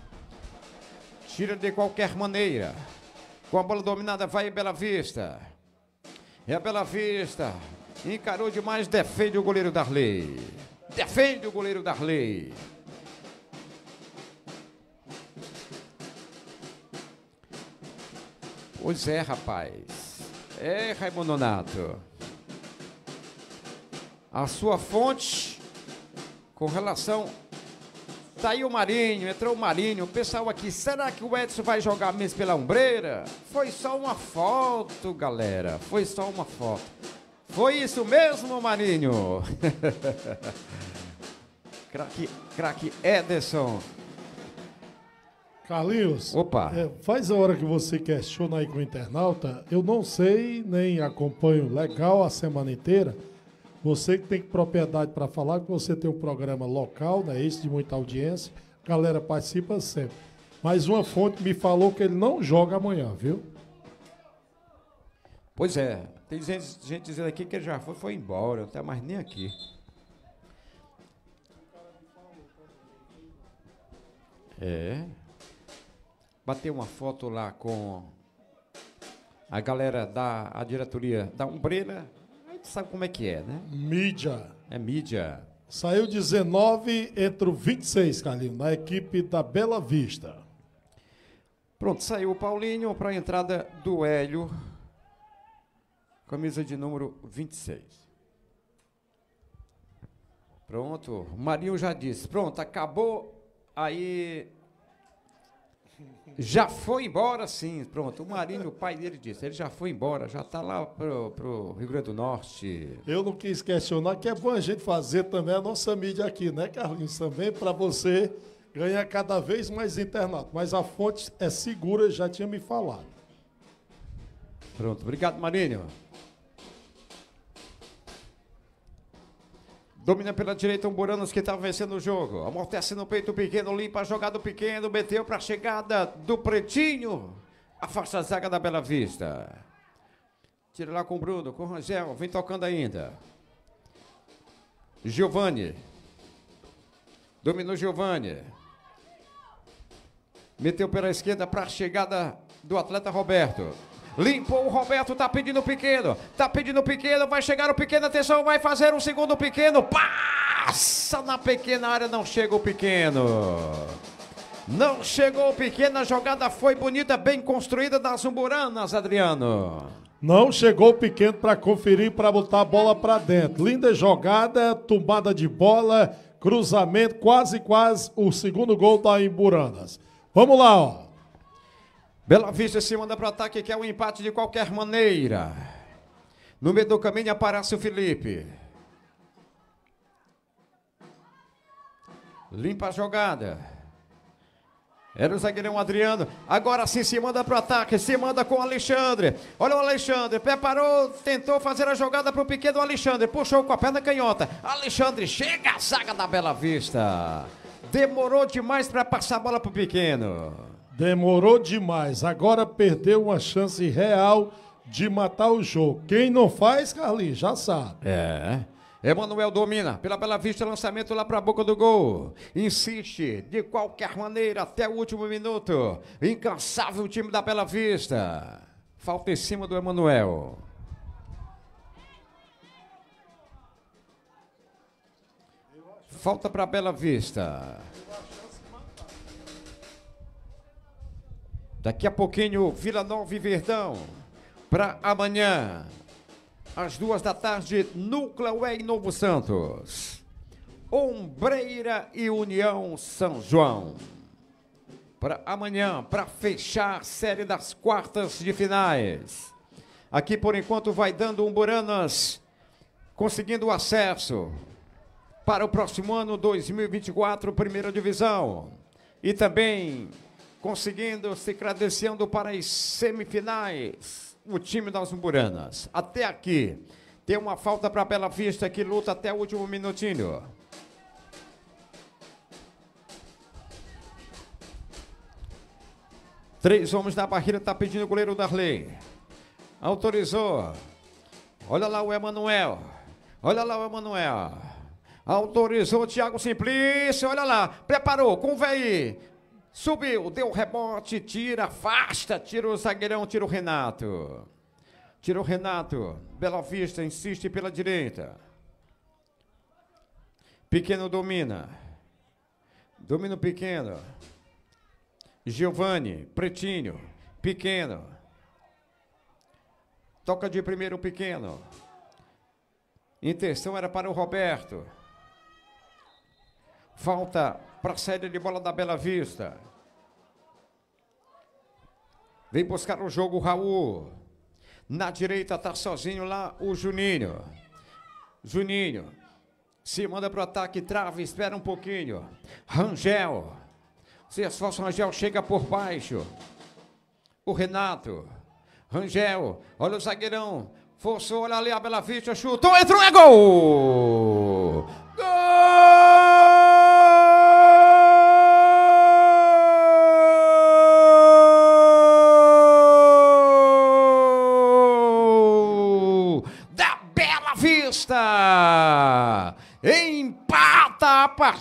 S2: Tira de qualquer maneira. Com a bola dominada, vai Bela Vista. É a Bela Vista. Encarou demais, defende o goleiro Darley. Defende o goleiro Darley. Pois é, rapaz. É, Raimundo Nonato. A sua fonte com relação. Está aí o Marinho, entrou o Marinho. O pessoal aqui, será que o Edson vai jogar mesmo pela ombreira? Foi só uma foto, galera. Foi só uma foto. Foi isso mesmo, Marinho. (laughs) craque, craque Ederson.
S1: Carlinhos, Opa. É, faz a hora que você questiona aí com o internauta. Eu não sei, nem acompanho legal a semana inteira. Você que tem propriedade para falar, que você tem um programa local, né? Esse de muita audiência. A galera participa sempre. Mas uma fonte me falou que ele não joga amanhã, viu? Pois
S2: é. Tem gente, gente dizendo aqui que ele já foi, foi embora, não tá mais nem aqui. É. Bateu uma foto lá com a galera da a diretoria da Umbrella, A gente sabe como é que é, né? Mídia. É mídia.
S1: Saiu 19, entre o 26, Carlinhos, na equipe da Bela Vista. Pronto, saiu o Paulinho para a entrada do Hélio.
S2: Camisa de número 26. Pronto. O Marinho já disse. Pronto, acabou. Aí. Já foi embora, sim. Pronto. O Marinho, o pai dele disse. Ele já foi embora, já está lá
S1: pro, pro
S2: Rio Grande do Norte.
S1: Eu não quis questionar, que é bom a gente fazer também a nossa mídia aqui, né, Carlinhos? Também para você ganhar cada vez mais internato. Mas a fonte é segura, já tinha me falado.
S2: Pronto. Obrigado, Marinho.
S1: Domina pela direita
S2: um Buranos que está vencendo o jogo. Amortece no peito pequeno, limpa a jogada do pequeno, meteu para a chegada do Pretinho. Afasta a zaga da Bela Vista. Tira lá com o Bruno, com o Rangel, vem tocando ainda. Giovanni. Dominou Giovanni. Meteu pela esquerda para a chegada do atleta Roberto. Limpou o Roberto, tá pedindo o pequeno. Tá pedindo o pequeno, vai chegar o pequeno. Atenção, vai fazer um segundo pequeno. Passa na pequena área, não chega o pequeno. Não chegou o pequeno,
S1: a jogada foi
S2: bonita, bem construída das Umburanas, Adriano.
S1: Não chegou o pequeno para conferir, para botar a bola para dentro. Linda jogada, tombada de bola, cruzamento, quase, quase o segundo gol da umburanas. Vamos lá, ó. Bela Vista se manda para o ataque, quer o é um empate de qualquer maneira.
S2: No meio do caminho aparece o Felipe. Limpa a jogada. Era o zagueirão Adriano. Agora sim se manda para o ataque. Se manda com o Alexandre. Olha o Alexandre. Preparou, tentou fazer a jogada para o pequeno Alexandre. Puxou com a perna canhota. Alexandre chega a zaga da Bela Vista.
S1: Demorou demais para passar a
S2: bola para o pequeno.
S1: Demorou demais. Agora perdeu uma chance real de matar o jogo. Quem não faz, Carlinhos, já sabe.
S2: É. Emanuel domina, pela Bela Vista, lançamento lá para a boca do gol. Insiste, de qualquer maneira, até o último minuto. Incansável o time da Bela Vista. Falta em cima do Emanuel. Falta para a Bela Vista. Daqui a pouquinho, Vila Nova e Verdão. Para amanhã, às duas da tarde, Núcleo em Novo Santos. Ombreira e União São João. Para amanhã, para fechar a série das quartas de finais. Aqui por enquanto vai dando Umburanas conseguindo acesso para o próximo ano 2024, primeira divisão. E também conseguindo se credenciando para as semifinais, o time das Umburanas. Até aqui, tem uma falta para Bela Vista que luta até o último minutinho. Três homens na barreira, está pedindo o goleiro Darley. Autorizou. Olha lá o Emanuel. Olha lá o Emanuel. Autorizou o Thiago Simplício, olha lá. Preparou com o VI. Subiu, deu rebote, tira, afasta, tira o zagueirão, tira o Renato. Tira o Renato. Bela Vista insiste pela direita. Pequeno domina. Domina o pequeno. Giovanni, Pretinho, pequeno. Toca de primeiro pequeno. Intenção era para o Roberto. Falta para a saída de bola da Bela Vista. Vem buscar o jogo o Raul. Na direita está sozinho lá o Juninho. Juninho. Se manda pro ataque, trava, espera um pouquinho. Rangel. Se esforça, Rangel chega por baixo. O Renato. Rangel. Olha o zagueirão. Forçou, olha ali a Bela Vista, chutou, entrou, é gol! Gol!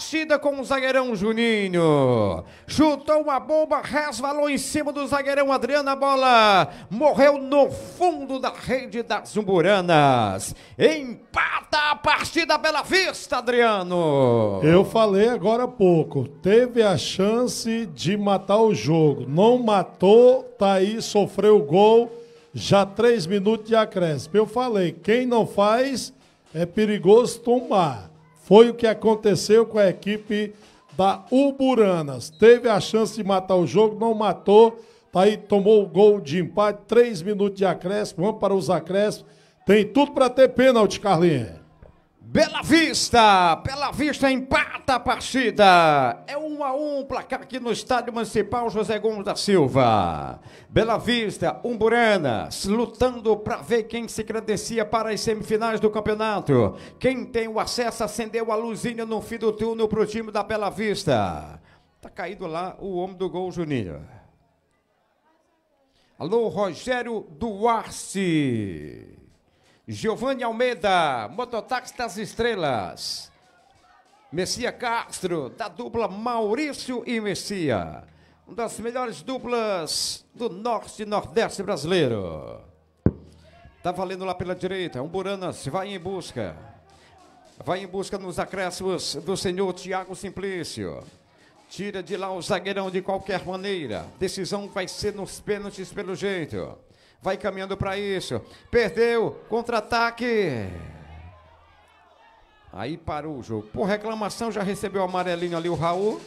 S2: Partida com o zagueirão Juninho. Chutou uma bomba, resvalou em cima do zagueirão Adriano. A bola morreu no fundo da rede das
S1: Umburanas.
S2: Empata a partida pela vista, Adriano.
S1: Eu falei agora há pouco. Teve a chance de matar o jogo. Não matou, tá aí, sofreu o gol. Já três minutos de acréscimo. Eu falei, quem não faz é perigoso tomar. Foi o que aconteceu com a equipe da Uburanas. Teve a chance de matar o jogo, não matou. Tá aí, tomou o gol de empate, três minutos de acréscimo, vamos para os acréscimos. Tem tudo para ter pênalti, Carlinhos. Bela Vista, Bela Vista
S2: empata a partida. É um a um, placar aqui no Estádio Municipal José Gomes da Silva. Bela Vista, Umburanas, lutando para ver quem se credencia para as semifinais do campeonato. Quem tem o acesso acendeu a luzinha no fim do turno para o time da Bela Vista. Tá caído lá o homem do gol, Juninho. Alô, Rogério Duarte. Giovanni Almeida, Mototáxi das Estrelas. Messia Castro, da dupla Maurício e Messia. Uma das melhores duplas do norte e nordeste brasileiro. Tá valendo lá pela direita. Umburanas vai em busca. Vai em busca nos acréscimos do senhor Tiago Simplício. Tira de lá o zagueirão de qualquer maneira. Decisão vai ser nos pênaltis pelo jeito vai caminhando para isso. Perdeu, contra-ataque. Aí parou o jogo. Por reclamação, já recebeu o amarelinho ali o Raul.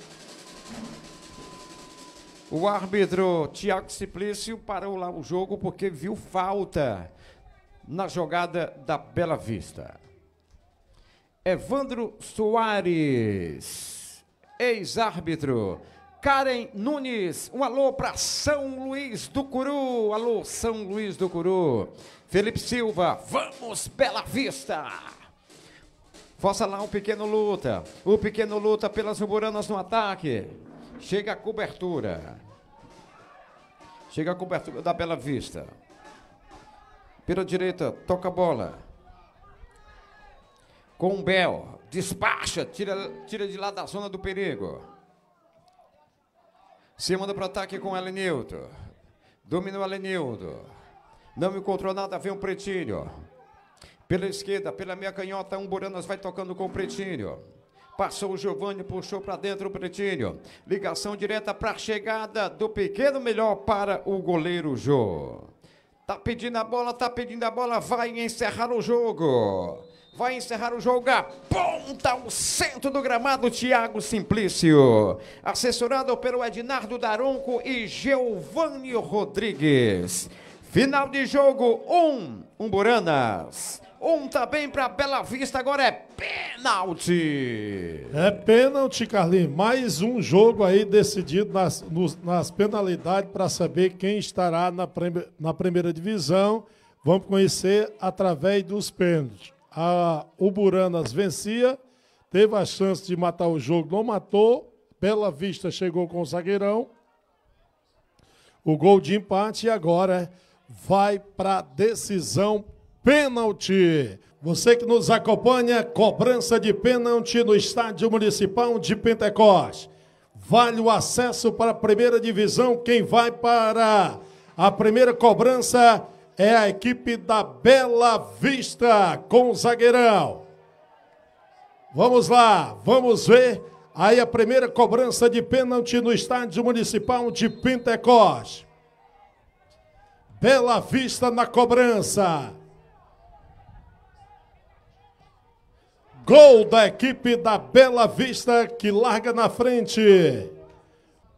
S2: O árbitro Tiago Simplício parou lá o jogo porque viu falta na jogada da Bela Vista. Evandro Soares, ex-árbitro, Karen Nunes, um alô para São Luís do Curu. Alô, São Luís do Curu. Felipe Silva, vamos Bela Vista. Faça lá um pequeno luta. O pequeno luta pelas uburanas no ataque. Chega a cobertura. Chega a cobertura da Bela Vista. Pela direita, toca a bola. Com o Bel, despacha, tira, tira de lá da zona do perigo. Se manda para o ataque com o Elenildo. Domina o Elenildo. Não encontrou nada, vem o Pretinho. Pela esquerda, pela meia canhota, um Buranas vai tocando com o Pretinho. Passou o Giovanni, puxou para dentro o Pretinho. Ligação direta para a chegada do pequeno melhor para o goleiro Jô. Tá pedindo a bola, tá pedindo a bola, vai encerrar o jogo vai encerrar o jogo. Aponta o centro do gramado, Tiago Simplício. Assessorado pelo Ednardo Daronco e Giovanni Rodrigues. Final de jogo, um,
S1: Umburanas.
S2: Um também para Bela Vista, agora é pênalti.
S1: É pênalti, Carlinhos. Mais um jogo aí decidido nas, nos, nas penalidades para saber quem estará na, prime, na primeira divisão. Vamos conhecer através dos pênaltis a, o Buranas vencia, teve a chance de matar o jogo, não matou. Bela Vista chegou com o zagueirão. O gol de empate e agora vai para decisão pênalti. Você que nos acompanha, cobrança de pênalti no Estádio Municipal de Pentecoste. Vale o acesso para a primeira divisão. Quem vai para a primeira cobrança é a equipe da Bela Vista com o zagueirão. Vamos lá, vamos ver aí a primeira cobrança de pênalti no estádio municipal de Pentecoste. Bela Vista na cobrança. Gol da equipe da Bela Vista que larga na frente.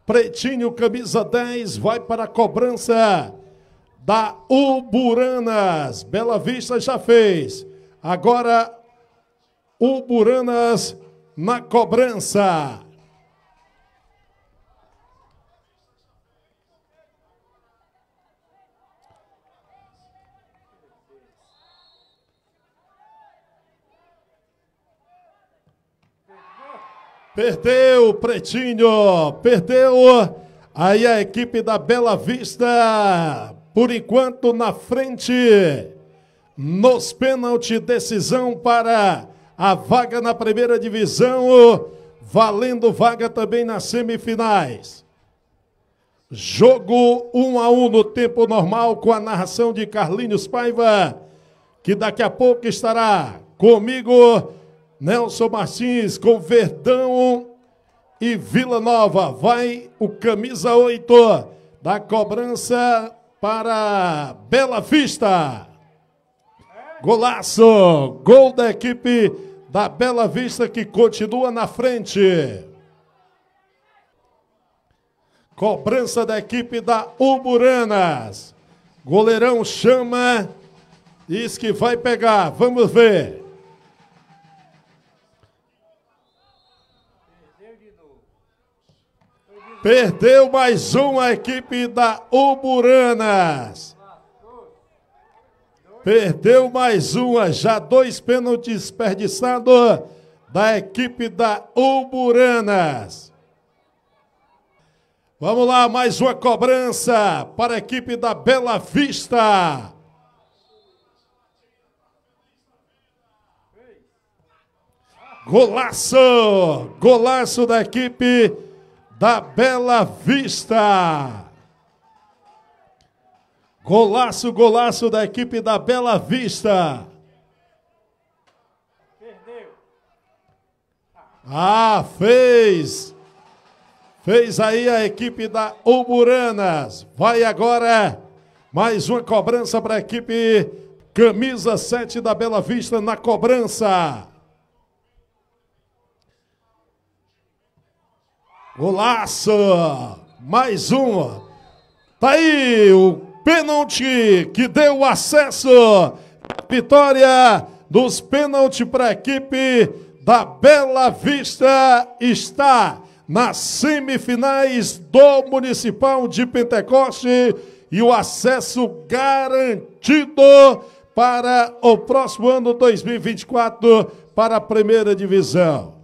S1: Pretinho, camisa 10, vai para a cobrança da Uburanas. Bela Vista já fez. Agora, Uburanas na cobrança. Perdeu, Pretinho. Perdeu. Aí a equipe da Bela Vista por enquanto, na frente, nos pênaltis, decisão para a vaga na primeira divisão, valendo vaga também nas semifinais. Jogo 1 um a 1 um no tempo normal com a narração de Carlinhos Paiva, que daqui a pouco estará comigo, Nelson Martins, com Verdão e Vila Nova. Vai o camisa 8 da cobrança para Bela Vista. Golaço! Gol da equipe da Bela Vista que continua na frente. Cobrança da equipe da Umburanas. Goleirão chama, diz que vai pegar. Vamos ver. Perdeu mais uma a equipe da Uburanas. Perdeu mais uma, já dois pênaltis desperdiçados da equipe da Uburanas. Vamos lá, mais uma cobrança para a equipe da Bela Vista. Golaço! Golaço da equipe da Bela Vista. Golaço, golaço da equipe da Bela Vista. Perdeu. Ah, fez. Fez aí a equipe da Umburanas. Vai agora mais uma cobrança para a equipe camisa 7 da Bela Vista na cobrança. Golaço! Mais um. Tá aí o pênalti que deu acesso à vitória dos pênaltis para a equipe da Bela Vista está nas semifinais do Municipal de Pentecoste e o acesso garantido para o próximo ano 2024 para a primeira divisão.